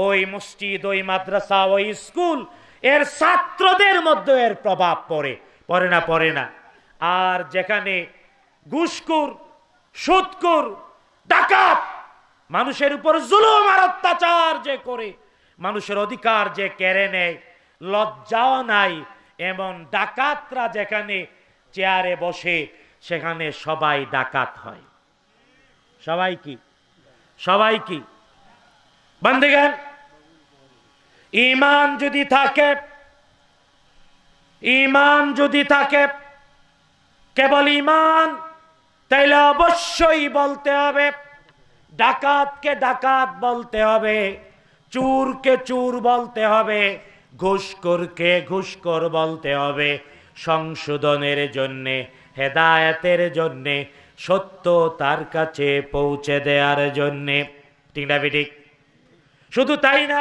ওই মসজিদ ওই মাদ্রাসা ওই স্কুল এর ছাত্রদের মধ্যে এর প্রভাব পড়ে পড়ে না পড়ে না আর যেখানে ঘুষকুর সুৎকুর ডাকাত মানুষের উপর জুলুম আর অত্যাচার যে করে মানুষের অধিকার যে কেড়ে নেয় লজ্জাও নাই এমন ডাকাতরা যেখানে চেয়ারে বসে সেখানে সবাই ডাকাত হয় সবাই কি সবাই কি বন্ধেগান ইমান যদি থাকে ইমান যদি থাকে কেবল ইমান তাইলে অবশ্যই বলতে হবে ডাকাতকে ডাকাত বলতে হবে চুরকে চুর বলতে হবে ঘুষখোরকে ঘুষকর বলতে হবে সংশোধনের জন্যে হেদায়তের জন্যে সত্য তার কাছে পৌঁছে দেওয়ার জন্যে ঠিক না শুধু তাই না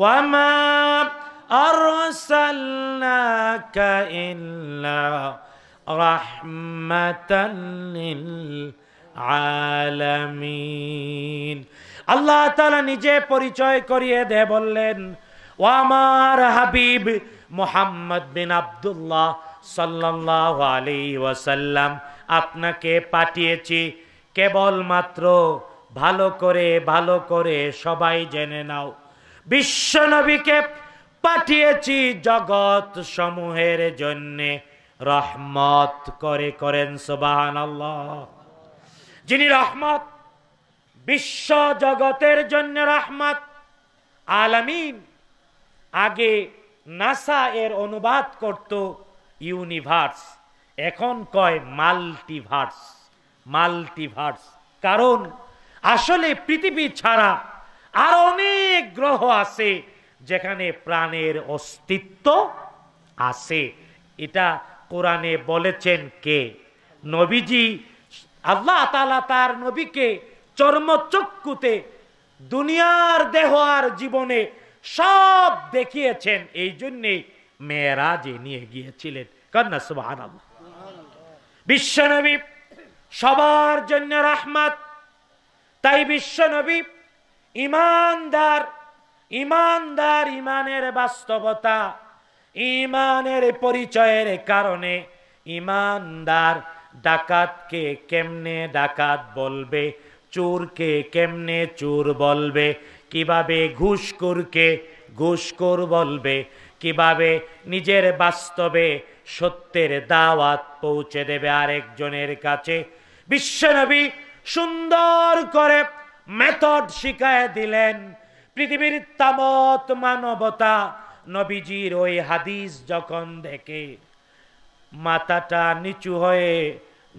ওয়ামা أرسلناك إلا رحمة আল্লাহ তালা নিজে পরিচয় করিয়ে দে বললেন ও আমার হাবিব মোহাম্মদ বিন আবদুল্লাহ সাল্লাহ আলী ওয়াসাল্লাম আপনাকে পাঠিয়েছি কেবলমাত্র ভালো করে ভালো করে সবাই জেনে নাও বিশ্বনবীকে পাঠিয়েছি জগৎ সমূহের জন্যে রহমত করে করেন সোবাহান যিনি রহমত বিশ্ব জগতের জন্য রহমত আলমিন আগে নাসা এর অনুবাদ করত ইউনিভার্স এখন কয় মাল্টিভার্স মাল্টিভার্স কারণ আসলে পৃথিবী ছাড়া আর অনেক গ্রহ আছে যেখানে প্রাণের অস্তিত্ব আছে এটা কোরআনে বলেছেন কে নবীজি আল্লাহ তালা তার নবীকে চর্মচক্ষুতে দুনিয়ার দেহ আর জীবনে সব দেখিয়েছেন এই জন্যে মেয়েরা যে নিয়ে গিয়েছিলেন কন্যা সুবাহ বিশ্বনবী সবার জন্য রাহমাত তাই বিশ্বনবী ইমানদার ইমানদার ইমানের বাস্তবতা ইমানের পরিচয়ের কারণে ইমানদার ডাকাতকে কেমনে ডাকাত বলবে চোরকে কেমনে চোর বলবে কিভাবে ঘুষখোরকে ঘুষকোর বলবে কিভাবে নিজের বাস্তবে সত্যের দাওয়াত পৌঁছে দেবে আরেকজনের কাছে বিশ্বনবী সুন্দর করে মেথড শিখায় দিলেন পৃথিবীর তামত মানবতা নবীজির ওই হাদিস যখন দেখে মাথাটা নিচু হয়ে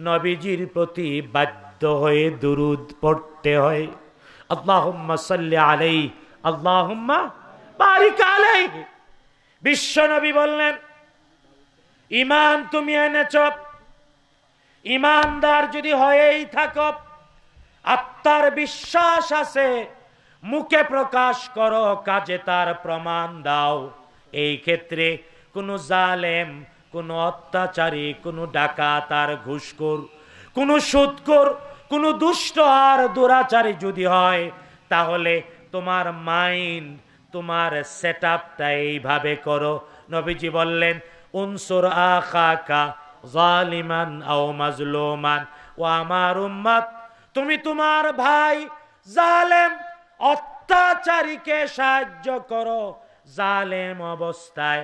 নবীজির প্রতি বাধ্য হয়ে দুরুদ পড়তে হয় আল্লাহম্মা সাল্লি আলাই আল্লাহম্মা বারিক আলাই বিশ্ব নবী বললেন ইমান তুমি এনেছ ইমানদার যদি হয়েই থাকো আত্মার বিশ্বাস আছে মুখে প্রকাশ করো কাজে তার প্রমাণ দাও এই ক্ষেত্রে কোনো জালেম কোনো অত্যাচারী কোনো ডাকা তার ঘুষকর কোনো সুৎকর কোনো দুষ্ট আর দুরাচারী যদি হয় তাহলে তোমার মাইন্ড তোমার সেট আপটা এইভাবে করো নবীজি বললেন উনসুর আ জালিমান আও মাজলুমান ও আমার উম্মাত তুমি তোমার ভাই জালেম অত্যাচারীকে সাহায্য করো জালেম অবস্থায়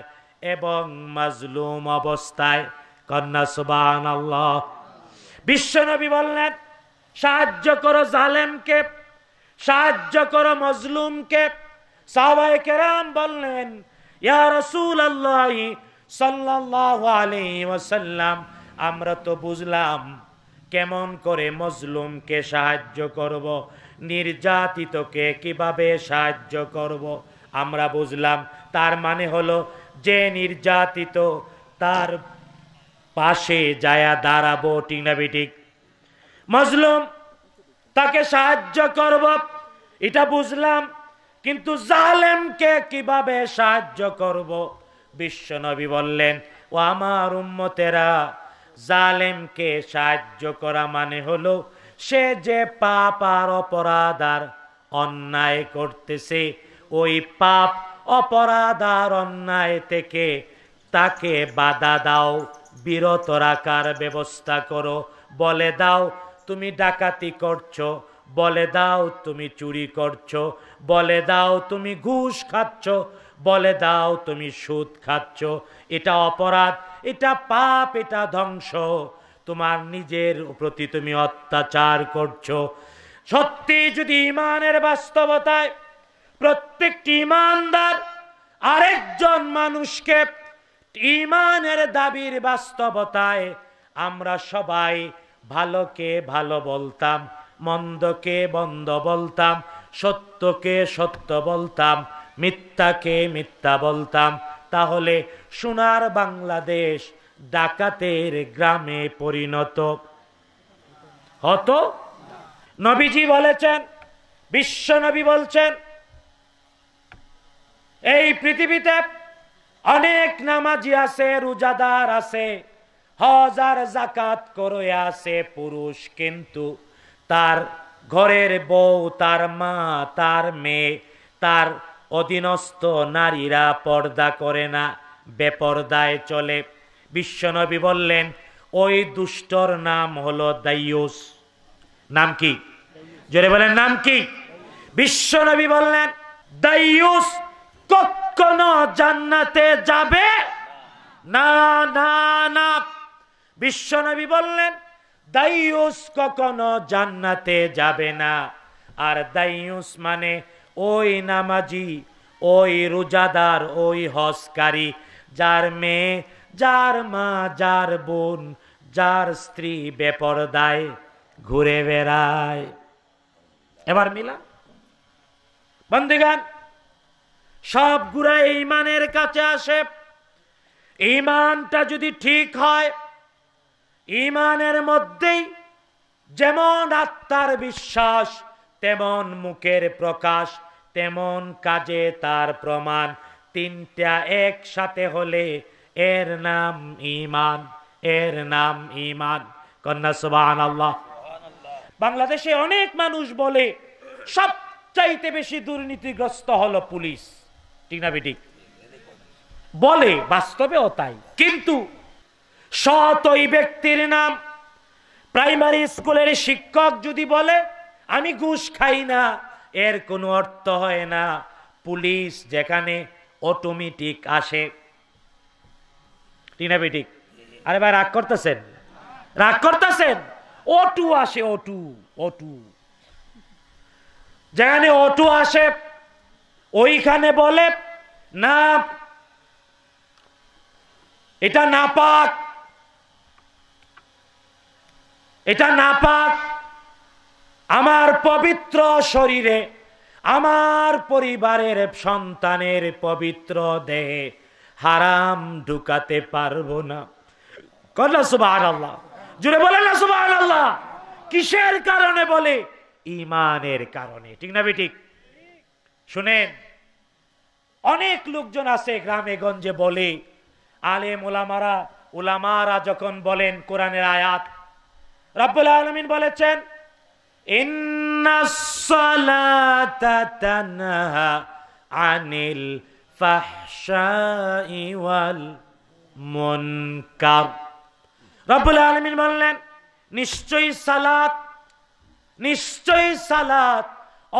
এবং মাজলুম অবস্থায় কন্যা সুবান আল্লাহ বিশ্বনবী বললেন সাহায্য করো জালেমকে সাহায্য করো মজলুমকে সাহবায় কেরাম বললেন ইয়া রসুল আল্লাহ সাল্লাহ আলী ওসাল্লাম আমরা তো বুঝলাম কেমন করে মজলুমকে সাহায্য করব নির্যাতিতকে কিভাবে সাহায্য করব আমরা বুঝলাম তার মানে হলো যে নির্যাতিত তার পাশে যায়া দাঁড়াবো ঠিক না মজলুম তাকে সাহায্য করব এটা বুঝলাম কিন্তু জালেমকে কিভাবে সাহায্য করব বিশ্বনবী বললেন ও আমার উম্মতেরা জালেমকে সাহায্য করা মানে হলো সে যে পাপ আর অপরাধ আর অন্যায় করতেছে ওই পাপ অপরাধ আর অন্যায় থেকে তাকে বাধা দাও বিরত রাখার ব্যবস্থা করো বলে দাও তুমি ডাকাতি করছো বলে দাও তুমি চুরি করছো বলে দাও তুমি ঘুষ খাচ্ছ বলে দাও তুমি সুদ খাচ্ছ এটা অপরাধ এটা পাপ এটা ধ্বংস তোমার নিজের প্রতি তুমি অত্যাচার করছো সত্যি যদি ইমানের বাস্তবতায় প্রত্যেকটি ইমানদার আরেকজন মানুষকে ইমানের দাবির বাস্তবতায় আমরা সবাই ভালোকে ভালো বলতাম মন্দকে বন্ধ বলতাম সত্যকে সত্য বলতাম মিথ্যাকে মিথ্যা বলতাম তাহলে সোনার বাংলাদেশ ডাকাতের গ্রামে পরিণত হত নবীজি বলেছেন বিশ্ব নবী বলছেন এই পৃথিবীতে অনেক নামাজি আছে রোজাদার আছে হাজার জাকাত করে আছে পুরুষ কিন্তু তার ঘরের বউ তার মা তার মেয়ে তার অধীনস্থ নারীরা পর্দা করে না বেপর্দায় চলে বিশ্বনবী বললেন ওই দুষ্টর নাম হলো দাইয়ুস নাম কি জোরে বলেন নাম কি বিশ্বনবী বললেন দাইয়ুস কখনো জান্নাতে যাবে না না না বিশ্বনবী বললেন দাইয়ুস কখনো জান্নাতে যাবে না আর দাইয়ুস মানে ওই নামাজি ওই রোজাদার ওই হসকারী যার মেয়ে যার মা যার বোন যার স্ত্রী বেপরদায় ঘুরে বেড়ায় এবার মিলা বন্ধুগান সব গুড়া ইমানের কাছে আসে ইমানটা যদি ঠিক হয় ইমানের মধ্যেই যেমন আত্মার বিশ্বাস তেমন মুখের প্রকাশ তেমন কাজে তার প্রমাণ তিনটা একসাথে হলে এর নাম ইমান এর নাম ইমান কন্যা সুবান আল্লাহ বাংলাদেশে অনেক মানুষ বলে সবচাইতে বেশি দুর্নীতিগ্রস্ত হলো পুলিশ ঠিক না বেটি বলে বাস্তবেও তাই কিন্তু সৎ ওই ব্যক্তির নাম প্রাইমারি স্কুলের শিক্ষক যদি বলে আমি ঘুষ খাই না এর কোনো অর্থ হয় না পুলিশ যেখানে অটোমেটিক আসে টিনাবেটিক আরে ভাই রাগ করতেছেন রাগ করতেছেন অটু আসে অটু অটু যেখানে অটু আসে ওইখানে বলে না এটা না পাক এটা না পাক আমার পবিত্র শরীরে আমার পরিবারের সন্তানের পবিত্র দেহে হারাম ঢুকাতে পারবো না করল সুবাহ আল্লাহ জুড়ে বলে না সুবাহ আল্লাহ কিসের কারণে বলে ইমানের কারণে ঠিক না ঠিক শুনেন অনেক লোকজন আছে গ্রামে গঞ্জে বলে আলেম ওলামারা ওলামারা যখন বলেন কোরআনের আয়াত রব্বুল আলমিন বলেছেন আনিল ফাহশাইওয়াল মনকার রব্বুল আলমিন বললেন নিশ্চয়ই সালাত নিশ্চয়ই সালাত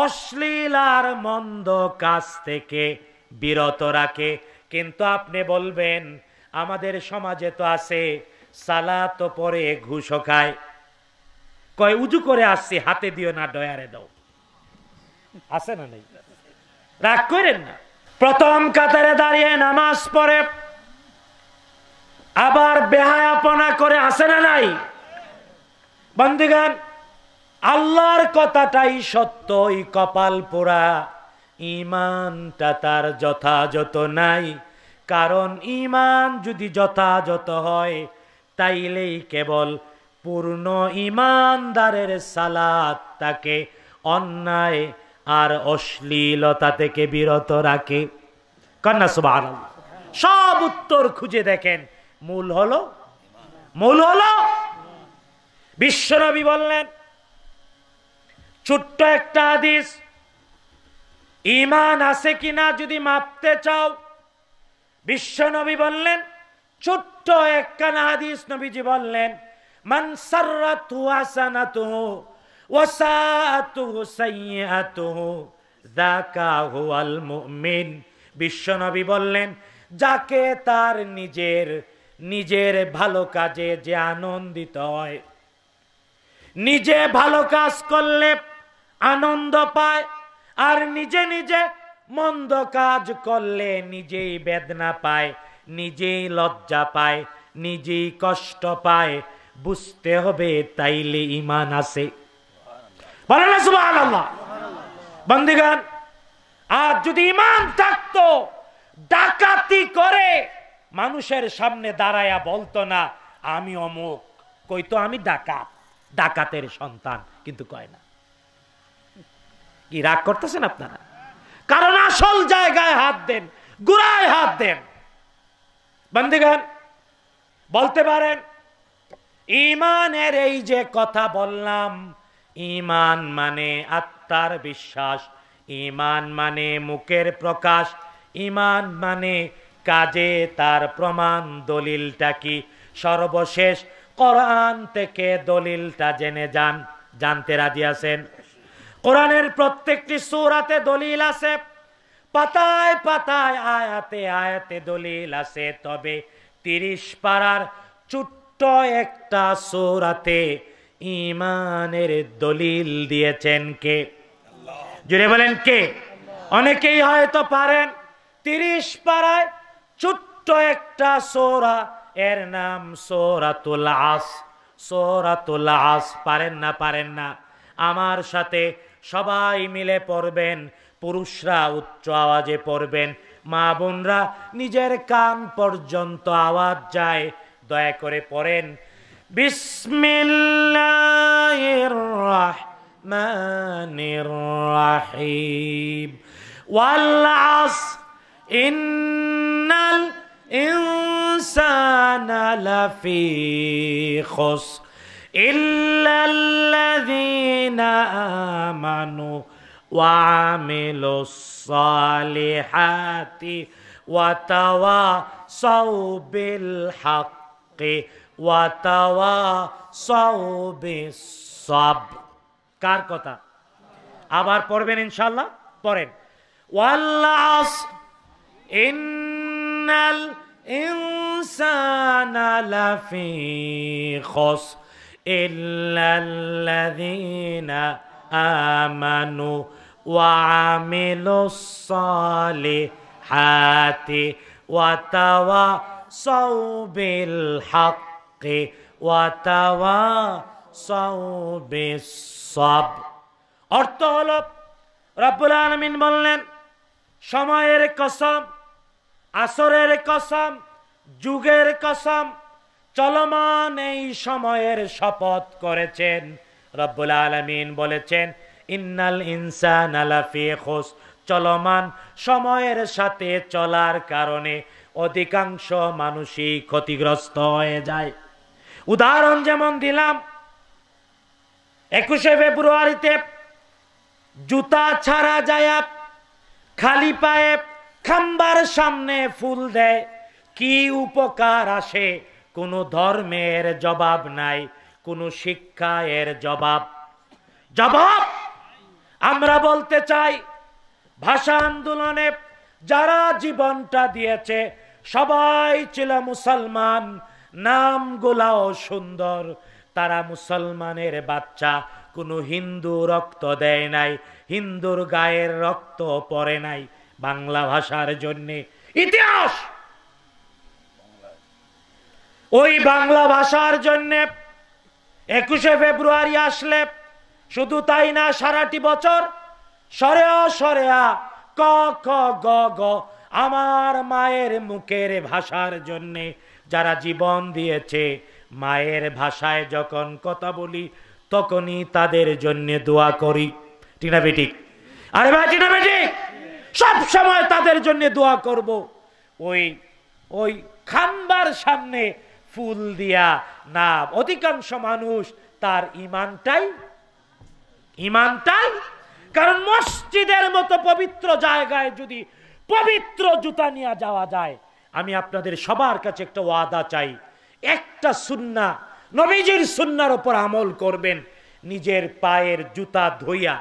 অশ্লীল আর মন্দ কাজ থেকে বিরত রাখে কিন্তু আপনি বলবেন আমাদের সমাজে তো আছে সালাত পরে ঘুষো খায় কয় উজু করে আসছি হাতে দিও না ডয়ারে দাও আসে না নেই রাগ করেন না প্রথম কাতারে দাঁড়িয়ে নামাজ পড়ে আবার বেহায়াপনা করে আসে না নাই বন্ধুগান আল্লাহর কথাটাই সত্যই কপাল পোড়া ইমানটা তার যথাযথ নাই কারণ ইমান যদি যথাযথ হয় তাইলেই কেবল পূর্ণ ইমানদারের সালাদ তাকে অন্যায় আর অশ্লীলতা থেকে বিরত রাখে কন্যা সুবাহ সব উত্তর খুঁজে দেখেন মূল হলো মূল হলো বিশ্বনবী বললেন ছোট্ট একটা হাদিস ইমান আছে কিনা যদি মাপতে চাও বিশ্বনবী বললেন ছোট্ট একখানা হাদিস নবীজি বললেন মানসারাতু হাসানাতুহু ওয়াসাআতুহু সাইয়্যাতুহু যাকা হুয়াল মুমিন বিশ্বনবী বললেন যাকে তার নিজের নিজের ভালো কাজে যে আনন্দিত হয় নিজে ভালো কাজ করলে আনন্দ পায় আর নিজে নিজে মন্দ কাজ করলে নিজেই বেদনা পায় নিজেই লজ্জা পায় নিজেই কষ্ট পায় বুঝতে হবে তাইলে ইমান আছে বন্দিগান আর যদি ইমান থাকতো ডাকাতি করে মানুষের সামনে দাঁড়ায়া বলতো না আমি অমুক কইতো আমি ডাকাত ডাকাতের সন্তান কিন্তু কয় না কি রাগ করতেছেন আপনারা কারণ আসল জায়গায় হাত দেন গুড়ায় হাত দেন বন্দিগান বলতে পারেন ইমানের এই যে কথা বললাম ইমান মানে আত্মার বিশ্বাস ইমান মানে মুখের প্রকাশ ইমান মানে কাজে তার প্রমাণ দলিলটা কি সর্বশেষ কোরআন থেকে দলিলটা জেনে যান জানতে রাজি আছেন কোরআনের প্রত্যেকটি সুরাতে দলিল আছে পাতায় পাতায় আয়াতে আয়াতে দলিল আছে তবে তিরিশ পাড়ার চুট্ট ছোট্ট একটা সোরাতে ইমানের দলিল দিয়েছেন কে জুড়ে বলেন কে অনেকেই হয়তো পারেন তিরিশ পাড়ায় ছোট্ট একটা সোরা এর নাম সোরাতুল আস সোরাতুল আস পারেন না পারেন না আমার সাথে সবাই মিলে পড়বেন পুরুষরা উচ্চ আওয়াজে পড়বেন মা বোনরা নিজের কান পর্যন্ত আওয়াজ যায় দয়া করে পড়েন বিসমিল্লাহির রহমানির রহিম ওয়াল আসর ইন্নাল ইনসানা লাফি খুসর إلا الذين آمنوا وعملوا الصالحات وتواصوا بالحق বিলহকে সব কার কথা আবার পড়বেন ইনশাল্লাহ পড়েন ওয়াল্লাস ইন্নাল ইনসানা লাফি খস ইল্লাল্লাযীনা আমানু ওয়া আমিলুস সালিহাতি ওয়া তাওয়া সৌবিল হাক্কি ওয়াতাওয়া সব অর্থ হল রব্বুল আলমিন বললেন সময়ের কসম আসরের কসম যুগের কসম চলমান এই সময়ের শপথ করেছেন রব্বুল আলমিন বলেছেন ইন্নাল ইনসান আলাফি খোস চলমান সময়ের সাথে চলার কারণে অধিকাংশ মানুষই ক্ষতিগ্রস্ত হয়ে যায় উদাহরণ যেমন দিলাম একুশে ফেব্রুয়ারিতে জুতা ছাড়া যায় খালি পায়ে খাম্বার সামনে ফুল দেয় কি উপকার আসে কোনো ধর্মের জবাব নাই কোনো শিক্ষা এর জবাব জবাব আমরা বলতে চাই ভাষা আন্দোলনে যারা জীবনটা দিয়েছে সবাই ছিল মুসলমান নাম গোলাও সুন্দর তারা মুসলমানের বাচ্চা কোনো হিন্দু রক্ত দেয় নাই হিন্দুর গায়ের রক্ত পরে নাই বাংলা ভাষার জন্যে ইতিহাস ওই বাংলা ভাষার জন্যে একুশে ফেব্রুয়ারি আসলে শুধু তাই না সারাটি বছর সরে সরে ক ক গ গ আমার মায়ের মুখের ভাষার জন্যে যারা জীবন দিয়েছে মায়ের ভাষায় যখন কথা বলি তখনই তাদের জন্য দোয়া করি টিনা বেটি আরে ভাই টিনা বেটি সব সময় তাদের জন্য দোয়া করব ওই ওই খাম্বার সামনে ফুল দিয়া না অধিকাংশ মানুষ তার ইমানটাই ইমানটাই কারণ মসজিদের মতো পবিত্র জায়গায় যদি পবিত্র জুতা নিয়ে যাওয়া যায় আমি আপনাদের সবার কাছে একটা ওয়াদা চাই একটা সুন্না নবীজির সুন্নার ওপর আমল করবেন নিজের পায়ের জুতা ধইয়া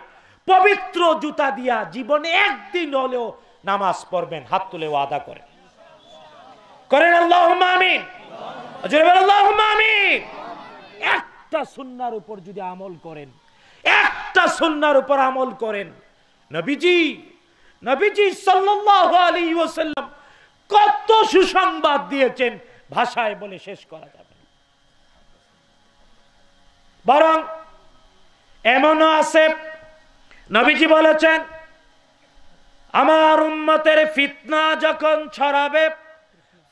পবিত্র জুতা দিয়া জীবনে একদিন হলেও নামাজ পড়বেন হাত তুলে ওয়াদা করেন করেন আল্লাহ আমিন একটা সুন্নার উপর যদি আমল করেন একটা সুন্নার উপর আমল করেন নবীজি নবীজি কত সুসংবাদ দিয়েছেন ভাষায় বলে শেষ করা যাবে বরং এমনও আছে নবীজি বলেছেন আমার উন্মতের ফিতনা যখন ছড়াবে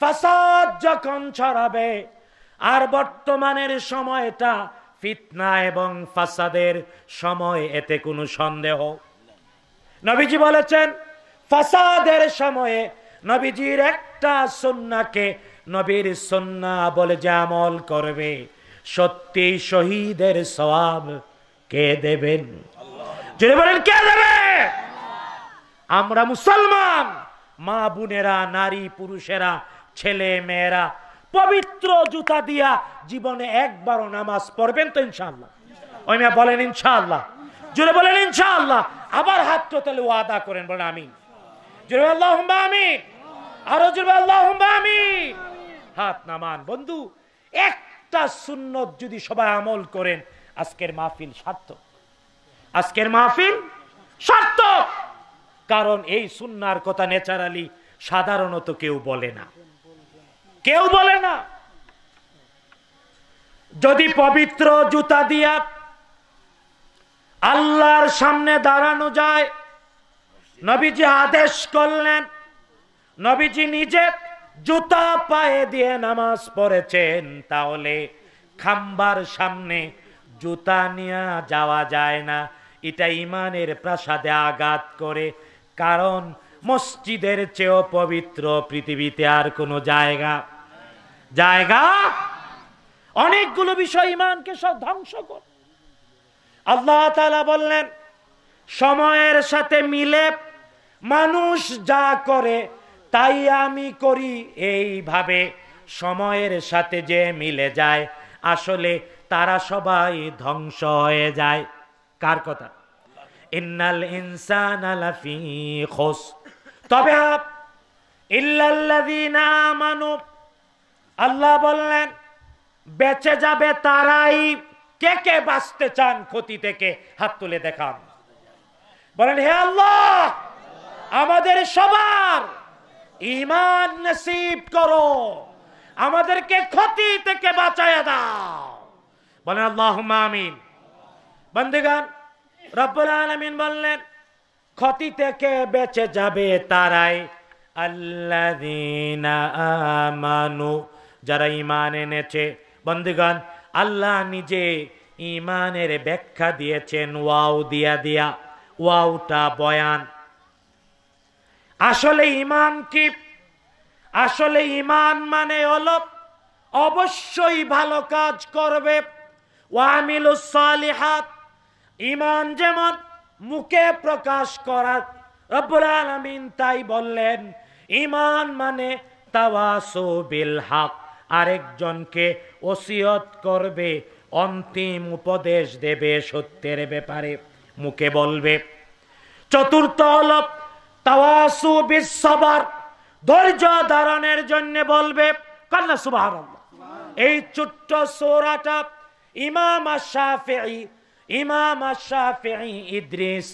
ফাসাদ যখন ছড়াবে আর বর্তমানের সময়টা ফিতনা এবং ফাসাদের সময় এতে কোনো সন্দেহ নবীজি বলেছেন ফাসাদের সময়ে নবীজির একটা সন্নাকে নবীর সন্না বলে যে আমল করবে সত্যি শহীদের সবাব কে দেবেন বলেন কে দেবে আমরা মুসলমান মা বোনেরা নারী পুরুষেরা ছেলে মেয়েরা পবিত্র জুতা দিয়া জীবনে একবারও নামাজ পড়বেন তো ইনশাল্লাহ ওই মেয়ে বলেন ইনশাল্লাহ জোরে বলেন ইনশাল্লাহ আবার হাত তাহলে ওয়াদা করেন বলেন আমিন জোরে আল্লাহ হুম্বা আমিন আরো জোরে আল্লাহ হুম্বা আমিন হাত নামান বন্ধু একটা সুন্নত যদি সবাই আমল করেন আজকের মাহফিল সার্থক আজকের মাহফিল সার্থক কারণ এই সুন্নার কথা নেচারালি সাধারণত কেউ বলে না কেউ বলে না যদি পবিত্র জুতা দিয়া আল্লাহর সামনে দাঁড়ানো যায় নবীজি আদেশ করলেন নবীজি নিজে জুতা পায়ে দিয়ে নামাজ পড়েছেন তাহলে খাম্বার সামনে জুতা নিয়ে যাওয়া যায় না এটা ইমানের প্রাসাদে আঘাত করে কারণ মসজিদের চেয়েও পবিত্র পৃথিবীতে আর কোনো জায়গা জায়গা অনেকগুলো বিষয় ইমানকে সব ধ্বংস করে আল্লাহ তালা বললেন সময়ের সাথে মিলে মানুষ যা করে তাই আমি করি এইভাবে সময়ের সাথে যে মিলে যায় আসলে তারা সবাই ধ্বংস হয়ে যায় কার কথা ইন্নাল ইনসান তবে আল্লাহ বললেন বেঁচে যাবে তারাই কে কে বাঁচতে চান ক্ষতি থেকে হাত তুলে দেখান বলেন হে আল্লাহ আমাদের সবার ইমান নসিব করো আমাদেরকে ক্ষতি থেকে বাঁচায় দাও বলেন আল্লাহ আমিন বন্দিগান রব্বুল আলমিন বললেন ক্ষতি থেকে বেঁচে যাবে তারাই আল্লাহ আমানু যারা ইমান এনেছে বন্দিগান আল্লাহ নিজে ইমানের ব্যাখ্যা দিয়েছেন ওয়াও দিয়া দিয়া ওয়াউটা বয়ান আসলে ইমান কি আসলে ইমান মানে অলপ অবশ্যই ভালো কাজ করবে ওয়ামিলুসালিহাত ইমান যেমন মুখে প্রকাশ করা রব্বুল আলমিন তাই বললেন ইমান মানে তাওয়াসু বিল হক আরেকজনকে ওসিয়ত করবে অন্তিম উপদেশ দেবে সত্যের ব্যাপারে মুখে বলবে চতুর্থ হল তাওয়াসু বিশ্ববার ধৈর্য ধারণের জন্য বলবে কান্না সুবাহ এই ছোট্ট সৌরাটা ইমাম আশাফি ইমাম আশাফি ইদ্রিস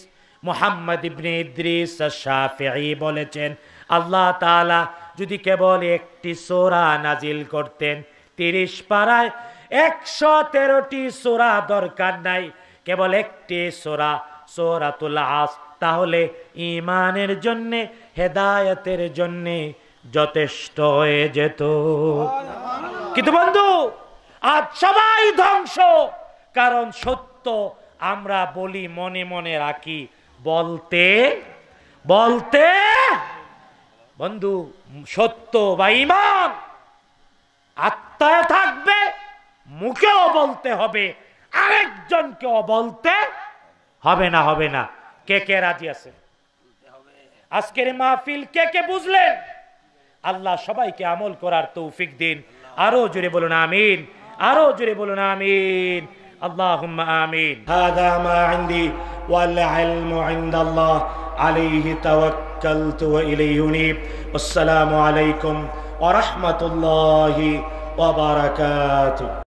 মোহাম্মদ ইবনে ইদ্রিস আশাফি বলেছেন আল্লাহ তালা যদি কেবল একটি সোরা নাজিল করতেন তিরিশ পাড়ায় একশো তেরোটি সোরা দরকার নাই কেবল একটি সোরা তোলা আস তাহলে ইমানের জন্যে হেদায়তের জন্যে যথেষ্ট হয়ে যেত কিন্তু বন্ধু আজ সবাই ধ্বংস কারণ সত্য আমরা বলি মনে মনে রাখি বলতে বলতে বন্ধু সত্য বা ইমান আত্মায় থাকবে মুখেও বলতে হবে আরেকজনকেও বলতে হবে না হবে না কে কে রাজি আছে আজকের মাহফিল কে কে বুঝলেন আল্লাহ সবাইকে আমল করার তৌফিক দিন আরো জুড়ে বলুন আমিন আরো জুড়ে বলুন আমিন اللهم آمين هذا ما عندي والعلم عند الله عليه توكلت وإليه أنيب والسلام عليكم ورحمة الله وبركاته